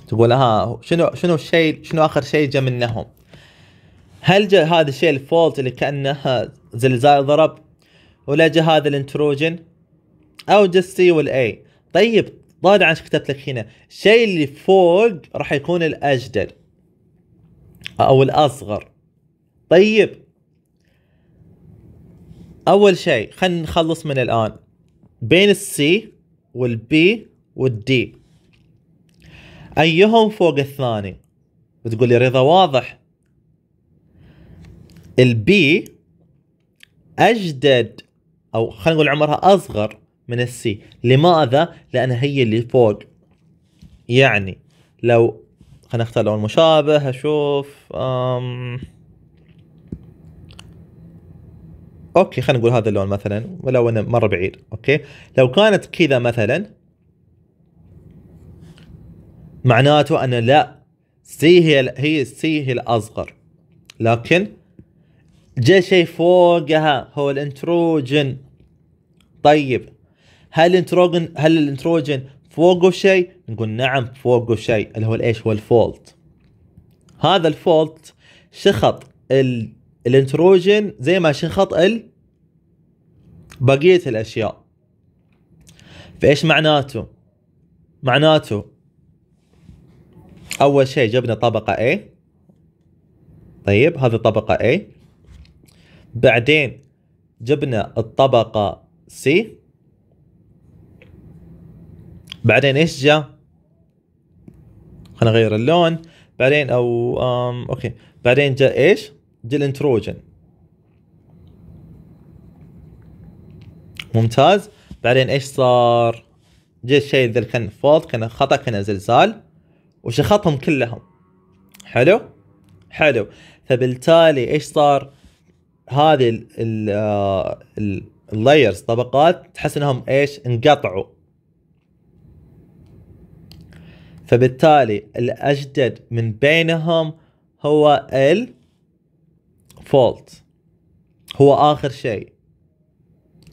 تقول ها آه، شنو شنو الشيء شنو اخر شيء جاء منهم هل جاء هذا الشيء الفولت اللي كانه زلزال ضرب ولا جاء هذا الانتروجن او جا السي والاي طيب طالع ايش كتبت لك هنا الشيء اللي فوق راح يكون الاجدل او الاصغر طيب اول شيء خلينا نخلص من الان بين السي والبي والدي ايهم فوق الثاني بتقول لي رضا واضح البي اجدد او خلينا نقول عمرها اصغر من السي لماذا لانها هي اللي فوق يعني لو خلينا نختار لون مشابه اشوف أم... اوكي خلينا نقول هذا اللون مثلا ولو انه مره بعيد اوكي لو كانت كذا مثلا معناته أنا لا سي هي هي سي هي الأصغر لكن جاء شيء فوقها هو الانتروجين طيب هل الانتروجين هل الانتروجين فوقه شيء؟ نقول نعم فوقه شيء اللي هو الايش؟ هو الفولت هذا الفولت شخط ال... الانتروجين زي ما شخط ال بقية الأشياء فإيش معناته؟ معناته اول شيء جبنا طبقه A طيب هذه طبقه A بعدين جبنا الطبقه C بعدين ايش جاء خلينا نغير اللون بعدين او أم اوكي بعدين جاء ايش جاء الانتروجن ممتاز بعدين ايش صار جاء الشيء ذا كان فولت كان خطا كان زلزال وشخطهم كلهم حلو حلو فبالتالي ايش صار هذه اللايرز آه، طبقات تحس انهم ايش انقطعوا فبالتالي الاجدد من بينهم هو فولت هو اخر شيء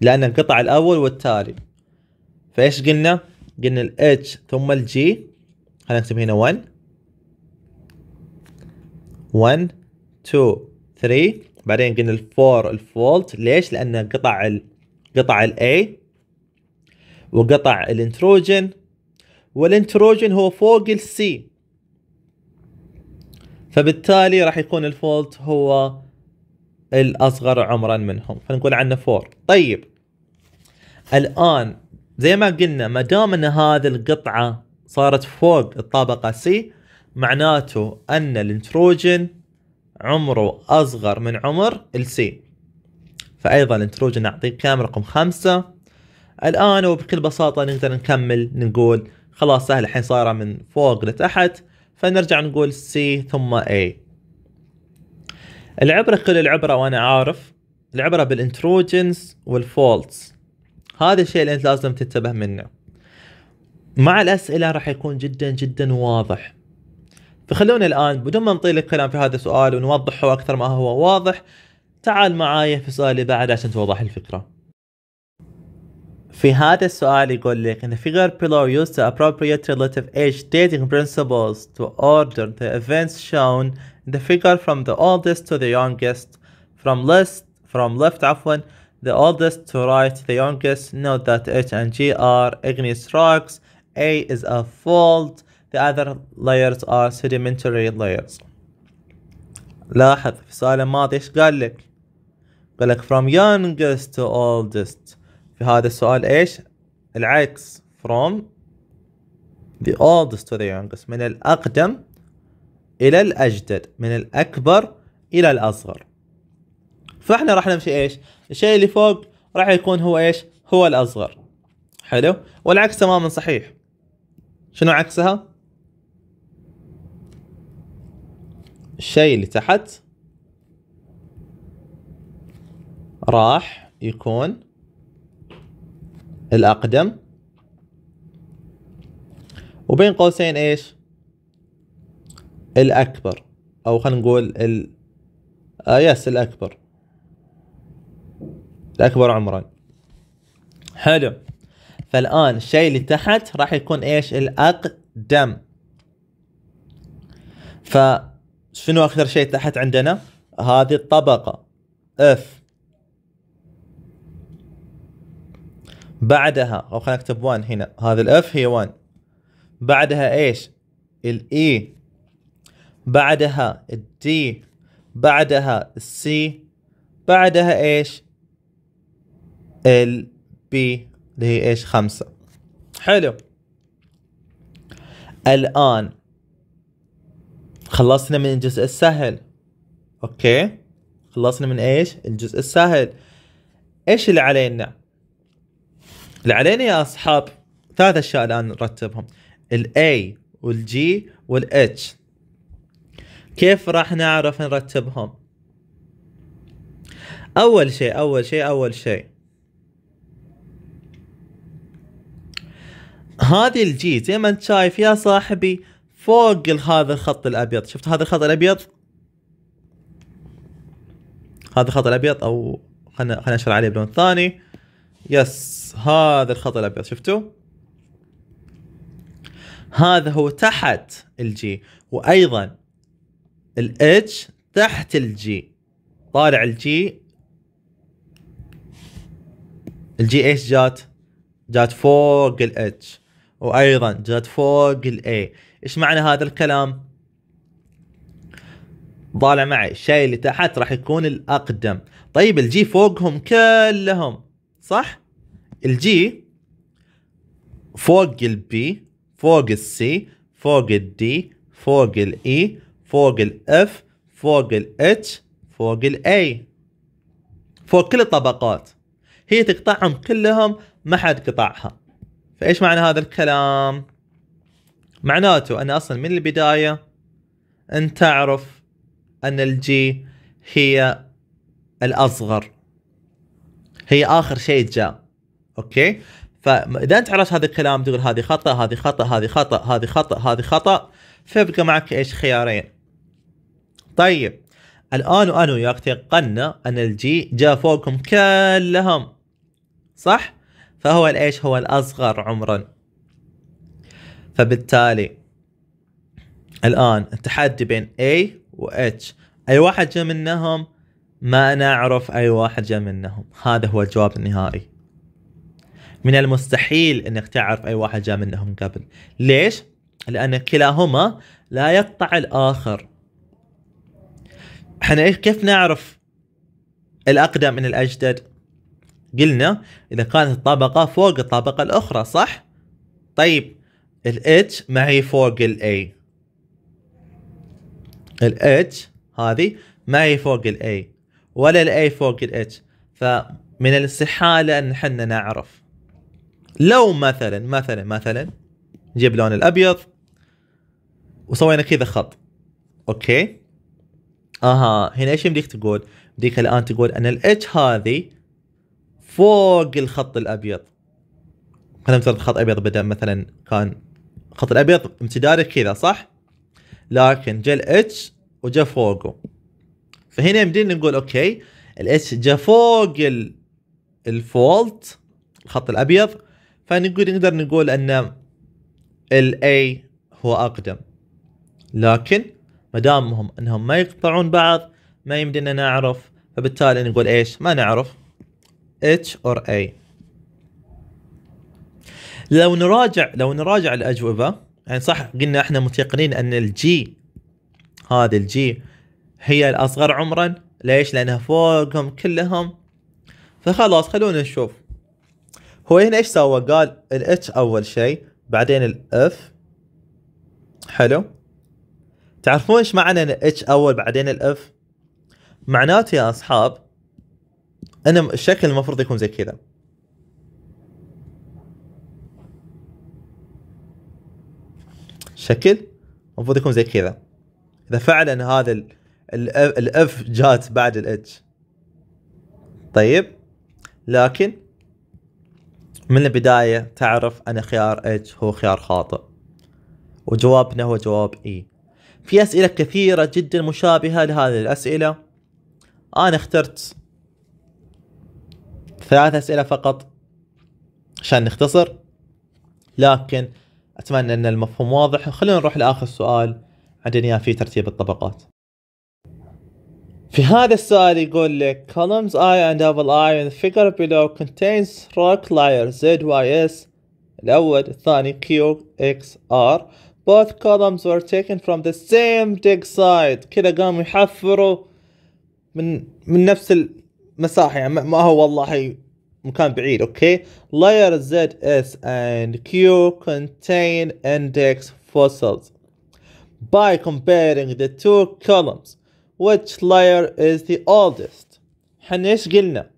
لان انقطع الاول والتالي فايش قلنا قلنا الاتش ثم الجي خلينا نكتب هنا 1 1 2 3 بعدين قلنا الفور الفولت ليش؟ لأن قطع ال قطع الاي وقطع الانتروجين والانتروجين هو فوق السي فبالتالي راح يكون الفولت هو الاصغر عمرا منهم فنقول عنه فور طيب الان زي ما قلنا ما دام ان هذه القطعه صارت فوق الطبقة سي معناته أن الانتروجين عمره أصغر من عمر السي فأيضا الانتروجين نعطيه كام رقم خمسة الآن وبكل بساطة نقدر نكمل نقول خلاص سهل الحين صايرة من فوق لتحت فنرجع نقول سي ثم A العبرة كل العبرة وأنا عارف العبرة بالانتروجنز والفولتس هذا الشيء اللي أنت لازم تنتبه منه مع الأسئلة راح يكون جدا جدا واضح فخلونا الآن بدون ما نطيل الكلام في هذا السؤال ونوضحه أكثر ما هو واضح تعال معايا في السؤال اللي بعده عشان توضح الفكرة في هذا السؤال يقول لك in the figure below use the appropriate relative age dating principles to order the events shown in the figure from the oldest to the youngest from list from left عفوا the oldest to right the youngest note that H and G are igneous rocks A is a fault the other layers are sedimentary layers لاحظ في السؤال الماضي ايش قال لك قال لك from youngest to oldest في هذا السؤال ايش العكس from the oldest to the youngest من الأقدم إلى الأجدد من الأكبر إلى الأصغر فاحنا راح نمشي ايش الشيء اللي فوق راح يكون هو ايش هو الأصغر حلو والعكس تماما صحيح شنو عكسها الشيء اللي تحت راح يكون الأقدم وبين قوسين إيش الأكبر أو خلينا نقول ال آه يس الأكبر الأكبر عمرا حلو فالآن الشيء اللي تحت راح يكون ايش الأقدم فشنو اخر شيء تحت عندنا هذه الطبقة اف بعدها أو خلينا نكتب 1 هنا هذا الاف هي 1 بعدها ايش الاي e. بعدها الدي بعدها السي بعدها ايش البي اللي هي ايش خمسة حلو الآن خلصنا من الجزء السهل اوكي خلصنا من ايش الجزء السهل ايش اللي علينا اللي علينا يا اصحاب ثلاث اشياء الان نرتبهم الاي والجي والاتش كيف راح نعرف نرتبهم اول شيء اول شيء اول شيء هذه الجي زي ما انت شايف يا صاحبي فوق هذا الخط الابيض شفت هذا الخط الابيض هذا الخط الابيض او خلنا خلنا اشرح عليه بلون ثاني يس هذا الخط الابيض شفتوا هذا هو تحت الجي وايضا الاتش تحت الجي طالع الجي الجي ايش جات؟ جات فوق الاتش وايضا جت فوق الاي ايش معنى هذا الكلام طالع معي الشيء اللي تحت راح يكون الاقدم طيب الجي فوقهم كلهم صح الجي فوق البي فوق السي فوق الدي فوق الاي e، فوق الاف فوق الاتش فوق الاي فوق كل الطبقات هي تقطعهم كلهم ما حد قطعها فايش معنى هذا الكلام؟ معناته ان اصلا من البدايه انت تعرف ان الجي هي الاصغر هي اخر شيء جاء اوكي فاذا انت عرفت هذا الكلام تقول هذه خطا هذه خطا هذه خطا هذه خطا هذه خطا فيبقى معك ايش خيارين طيب الان وانا وياك تيقنا ان الجي جاء فوقهم كلهم صح فهو الايش هو الاصغر عمرا فبالتالي الان التحدي بين A و H اي واحد جاء منهم ما نعرف اي واحد جاء منهم هذا هو الجواب النهائي من المستحيل انك تعرف اي واحد جاء منهم قبل ليش لان كلاهما لا يقطع الاخر احنا كيف نعرف الاقدم من الاجدد قلنا اذا كانت الطبقه فوق الطبقه الاخرى صح طيب ال H معي فوق ال A ال H هذه معي فوق ال A ولا ال A فوق ال H فمن الاستحالة ان حنا نعرف لو مثلا مثلا مثلا نجيب لون الابيض وسوينا كذا خط اوكي اها هنا ايش يمديك تقول؟ يمديك الان تقول ان الاتش هذه فوق الخط الابيض خلينا نفترض الخط الابيض بدا مثلا كان الخط الابيض امتداده كذا صح؟ لكن جا الاتش وجا فوقه فهنا يمدينا نقول اوكي الاتش جا فوق الفولت الخط الابيض فنقول نقدر نقول ان الاي هو اقدم لكن ما دامهم انهم ما يقطعون بعض ما يمدينا نعرف فبالتالي نقول ايش؟ ما نعرف H or A لو نراجع لو نراجع الأجوبة يعني صح قلنا احنا متيقنين أن الجي هذه الجي هي الأصغر عمرا ليش لأنها فوقهم كلهم فخلاص خلونا نشوف هو هنا ايش سوى قال الاتش أول شيء بعدين الاف حلو تعرفون ايش معنى الاتش أول بعدين الاف معناته يا أصحاب انا الشكل المفروض يكون زي كذا الشكل المفروض يكون زي كذا اذا فعلا هذا الاف جات بعد الاتش طيب لكن من البداية تعرف أن خيار اتش هو خيار خاطئ وجوابنا هو جواب اي e. في أسئلة كثيرة جدا مشابهة لهذه الأسئلة أنا اخترت ثلاث اسئله فقط عشان نختصر لكن اتمنى ان المفهوم واضح خلونا نروح لاخر سؤال عندنا اياه في ترتيب الطبقات في هذا السؤال يقول لك columns I and double I in the figure below contains rock layer Z, Y, S الأول الثاني Q, X, R both columns were taken from the same dig site كذا قاموا يحفروا من من نفس مساحه يعني ما هو والله مكان بعيد اوكي layer z s and q contain index fossils by comparing the two columns which layer is the oldest احنا ايش قلنا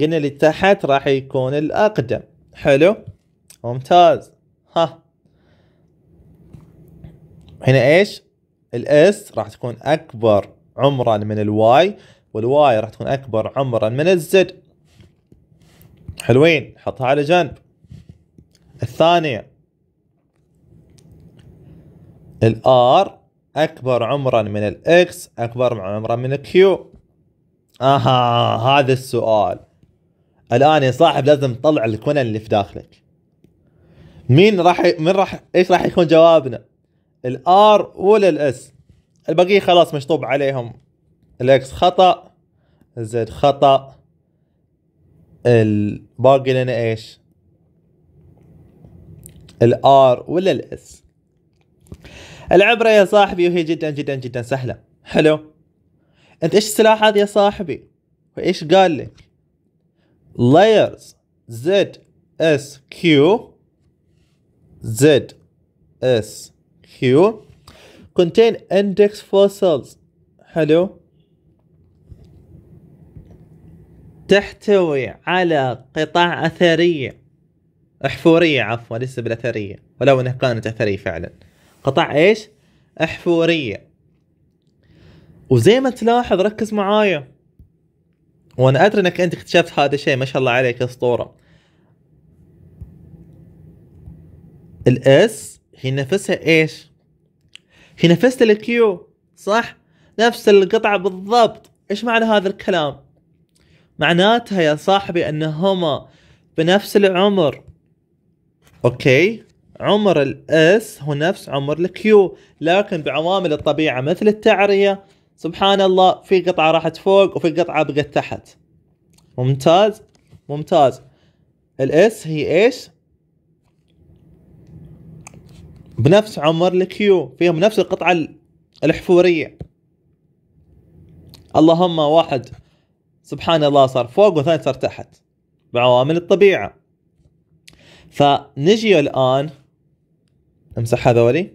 قلنا اللي تحت راح يكون الاقدم حلو ممتاز ها هنا ايش الاس راح تكون اكبر عمرا من الواي والواي راح تكون اكبر عمرا من الزد حلوين حطها على جنب الثانية الار اكبر عمرا من الاكس اكبر عمرا من الكيو اها هذا السؤال الان يا صاحب لازم تطلع الكونة اللي في داخلك مين راح ي... من راح ايش راح يكون جوابنا الار ولا الاس البقيه خلاص مشطوب عليهم الاكس خطأ الزد خطأ الباقي لنا ايش الار ولا الاس العبرة يا صاحبي وهي جدا جدا جدا سهلة حلو انت ايش السلاح هذا يا صاحبي وايش قال لك layers زد اس كيو زد اس كيو contain index fossils حلو تحتوي على قطع أثرية أحفورية عفوا ليس بالأثرية ولو أنها كانت أثرية فعلا قطع إيش؟ أحفورية وزي ما تلاحظ ركز معايا وأنا أدري أنك أنت اكتشفت هذا الشيء ما شاء الله عليك أسطورة الإس هي نفسها إيش؟ هي نفسها الكيو صح؟ نفس القطعة بالضبط إيش معنى هذا الكلام؟ معناتها يا صاحبي ان هما بنفس العمر اوكي عمر الاس هو نفس عمر الكيو لكن بعوامل الطبيعه مثل التعريه سبحان الله في قطعه راحت فوق وفي قطعه بقت تحت ممتاز ممتاز الاس هي ايش بنفس عمر الكيو فيهم نفس القطعه الحفوريه اللهم واحد سبحان الله صار فوق والثاني صار تحت بعوامل الطبيعه فنجي الان امسح هذولي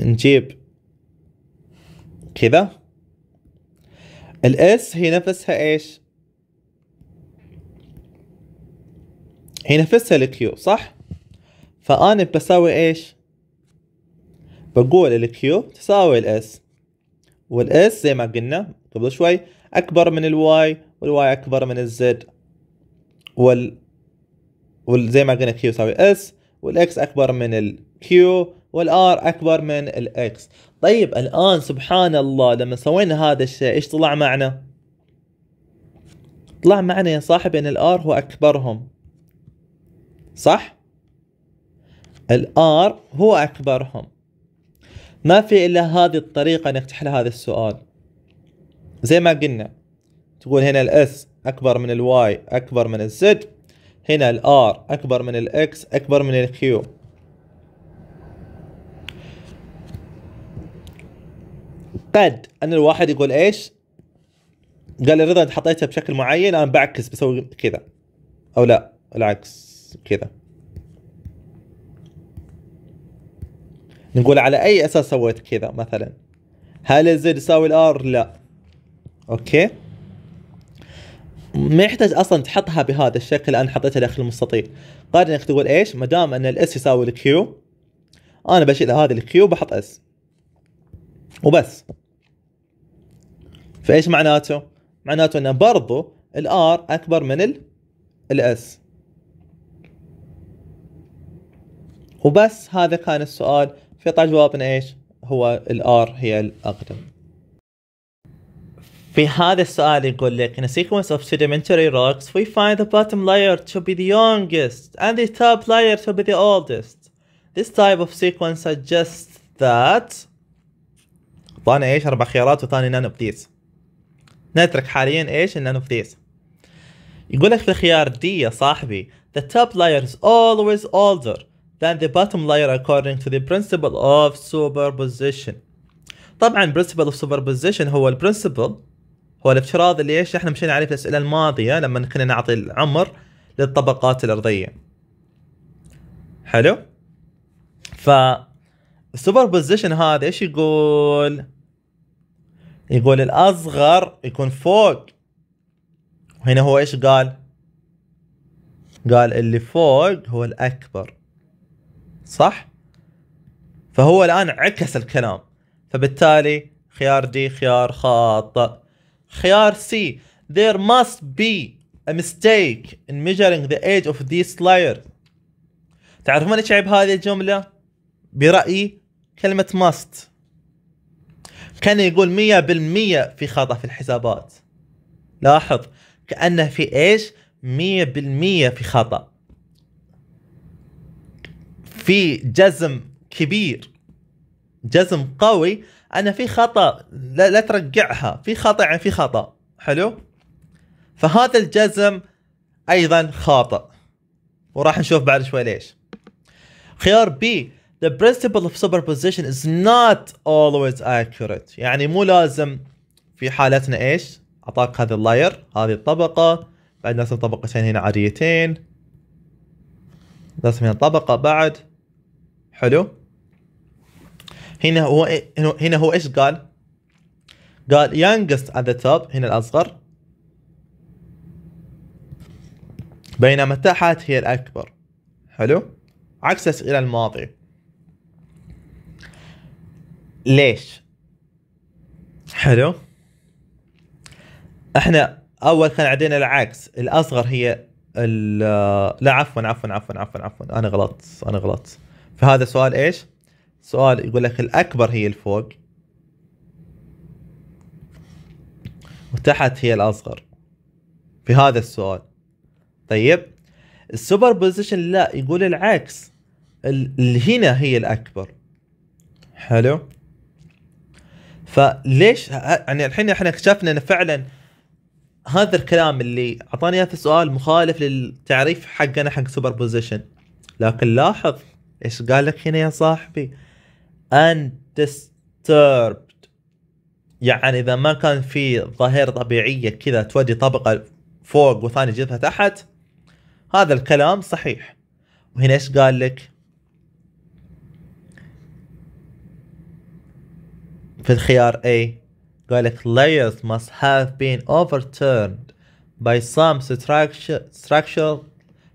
نجيب كذا الاس هي نفسها ايش هي نفسها الكيو صح فانا بساوي ايش بقول الكيو تساوي الاس والاس زي ما قلنا قبل شوي اكبر من الواي والواي اكبر من الزد وال وزي ما قلنا كيو يساوي اس والاكس اكبر من الكيو والار اكبر من الاكس طيب الان سبحان الله لما سوينا هذا الشيء ايش طلع معنا طلع معنا يا صاحبي ان الار هو اكبرهم صح الار هو اكبرهم ما في إلا هذه الطريقة إنك تحل هذا السؤال زي ما قلنا تقول هنا الاس أكبر من الواي أكبر من الزد هنا الار أكبر من الاكس أكبر من الكيو قد أن الواحد يقول إيش قال انت حطيتها بشكل معين أنا بعكس بسوي كذا أو لا العكس كذا نقول على اي اساس سويت كذا مثلا هل الزد يساوي الار لا اوكي ما يحتاج اصلا تحطها بهذا الشكل انا حطيتها داخل المستطيل قادر انك تقول ايش ما دام ان الاس يساوي الكيو انا بشيل هذا الكيو بحط اس وبس فايش معناته معناته ان برضو الار اكبر من الاس وبس هذا كان السؤال في جوابنا ايش؟ هو الار هي الاقدم في هذا السؤال يقول لك in a sequence of sedimentary rocks we find the bottom layer to be the youngest and the top layer to be the oldest this type of sequence suggests that طانا ايش اربع خيارات وثاني none of these نترك حاليا ايش none of these يقول لك في الخيار دي يا صاحبي the top layer is always older than the bottom layer according to the principle of superposition طبعا principle of superposition هو البرنسبل هو الافتراض اللي ايش احنا مشينا عليه في الاسئله الماضيه لما كنا نعطي العمر للطبقات الارضيه حلو ف السوبربوزيشن هذا ايش يقول يقول الاصغر يكون فوق وهنا هو ايش قال قال اللي فوق هو الاكبر صح؟ فهو الان عكس الكلام فبالتالي خيار دي خيار خاطئ خيار سي there must be a mistake in measuring the age of these liars تعرفون ايش عيب هذه الجمله برايي كلمه must كان يقول 100% في خطا في الحسابات لاحظ كانه في ايش 100% في خطأ في جزم كبير جزم قوي انا في خطا لا, لا ترجعها في خطا يعني في خطا حلو فهذا الجزم ايضا خاطئ وراح نشوف بعد شوي ليش خيار بي the principle of superposition is not always accurate يعني مو لازم في حالتنا ايش اعطاك هذا اللاير هذه الطبقه بعد نرسم طبقتين هنا عاديتين نرسم هنا طبقه بعد حلو هنا هو إيه- هنا هو ايش قال قال youngest at the top هنا الاصغر بينما تحت هي الاكبر حلو عكس الى الماضي ليش حلو احنا اول كان عندنا العكس الاصغر هي لا عفوا عفوا عفوا عفوا عفوا انا غلطت انا غلطت فهذا سؤال ايش؟ سؤال يقول لك الاكبر هي الفوق وتحت هي الاصغر في هذا السؤال طيب السوبر بوزيشن لا يقول العكس اللي هنا هي الاكبر حلو فليش يعني الحين احنا اكتشفنا ان فعلا هذا الكلام اللي اعطاني اياه في السؤال مخالف للتعريف حقنا حق سوبر بوزيشن لكن لاحظ ايش قال لك هنا يا صاحبي undisturbed يعني اذا ما كان في ظاهره طبيعيه كذا تودي طبقه فوق وثاني جثه تحت هذا الكلام صحيح وهنا ايش قال لك في الخيار A قال لك layers must have been overturned by some structure structural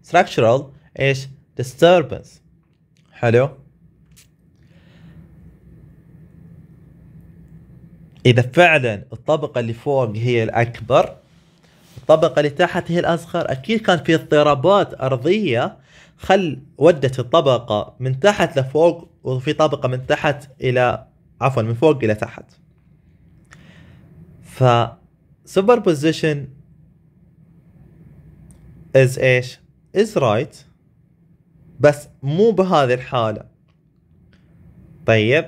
structural ايش disturbance حلو إذا فعلا الطبقة اللي فوق هي الأكبر الطبقة اللي تحت هي الأصغر أكيد كان في اضطرابات أرضية خل ودت الطبقة من تحت لفوق وفي طبقة من تحت إلى عفوا من فوق إلى تحت ف superposition is ايش is right بس مو بهذه الحالة طيب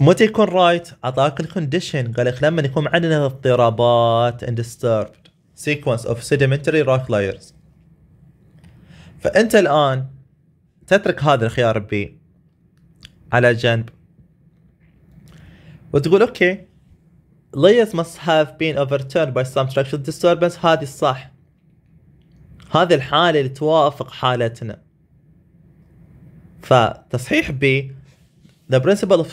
متى يكون رايت اعطاك الكونديشن قال لك لما يكون عندنا اضطرابات undisturbed sequence of sedimentary rock layers فانت الان تترك هذا الخيار بي على جنب وتقول اوكي layers must have been overturned by some structural disturbance هذه الصح هذه الحاله اللي توافق حالتنا فتصحيح بي The principle of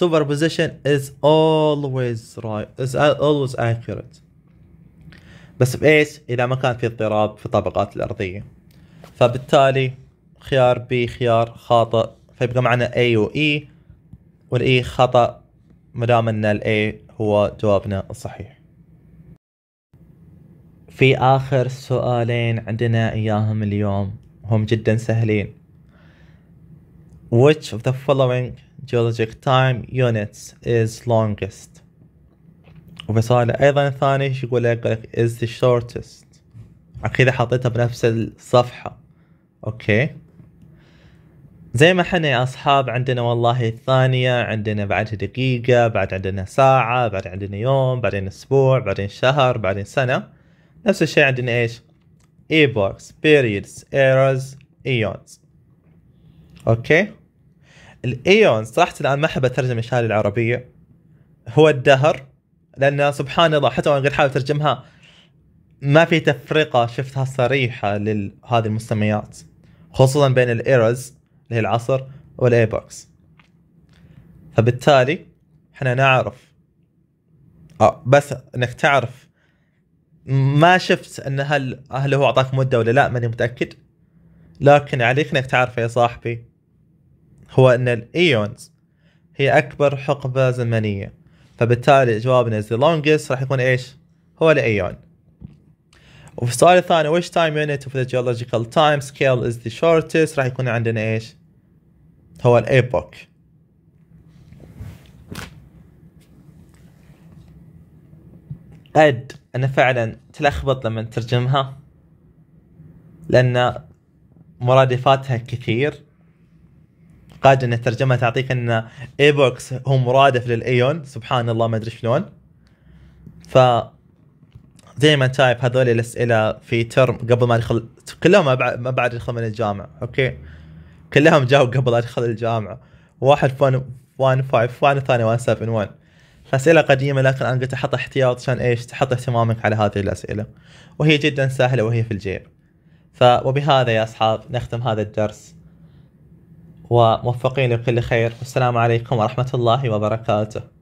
superposition is always right is always accurate بس بايش؟ اذا ما كان في اضطراب في الطبقات الارضيه فبالتالي خيار بي خيار خاطئ فيبقى معنا A و E والإي e خطأ مدام أن الإي هو جوابنا الصحيح في آخر سؤالين عندنا إياهم اليوم هم جدا سهلين Which of the following geologic time units is longest وفي سؤال أيضا ثاني يقول لك is the shortest أكيد حطيتها بنفس الصفحة أوكي زي ما حنا يا أصحاب عندنا والله الثانية عندنا بعد دقيقة بعد عندنا ساعة بعد عندنا يوم بعدين أسبوع بعدين شهر بعدين سنة نفس الشيء عندنا ايش ايبوكس بيريدز ايرز ايونز اوكي الايونز صراحه الان ما احب اترجم الشهاده العربيه هو الدهر لان سبحان الله حتى وانا غير حابب اترجمها ما في تفرقه شفتها صريحه لهذه المسميات خصوصا بين الايرز اللي هي العصر والايبوكس فبالتالي احنا نعرف آه بس انك تعرف ما شفت ان هل هل هو اعطاك مده ولا لا ماني متاكد لكن عليك انك تعرف يا صاحبي هو ان الايونز هي اكبر حقبه زمنيه فبالتالي جوابنا ذا لونجست راح يكون ايش؟ هو الايون وفي السؤال الثاني which time unit of the geological time scale is the shortest راح يكون عندنا ايش؟ هو الايبوك قد انه فعلا تلخبط لما ترجمها لان مرادفاتها كثير قاد ان الترجمه تعطيك ان ايبوكس هو مرادف للايون سبحان الله ما ادري شلون ف زي ما تايب هذول الاسئله في ترم قبل ما ادخل كلهم ما بعد ادخل من الجامعه اوكي كلهم جاوا قبل ادخل الجامعه واحد فون 1 5 1 والثاني 1 7 1 فاسئله قديمه لكن انا قلت احط احتياط عشان ايش تحط اهتمامك على هذه الاسئله وهي جدا سهله وهي في الجيب ف وبهذا يا اصحاب نختم هذا الدرس وموفقين لكل خير والسلام عليكم ورحمه الله وبركاته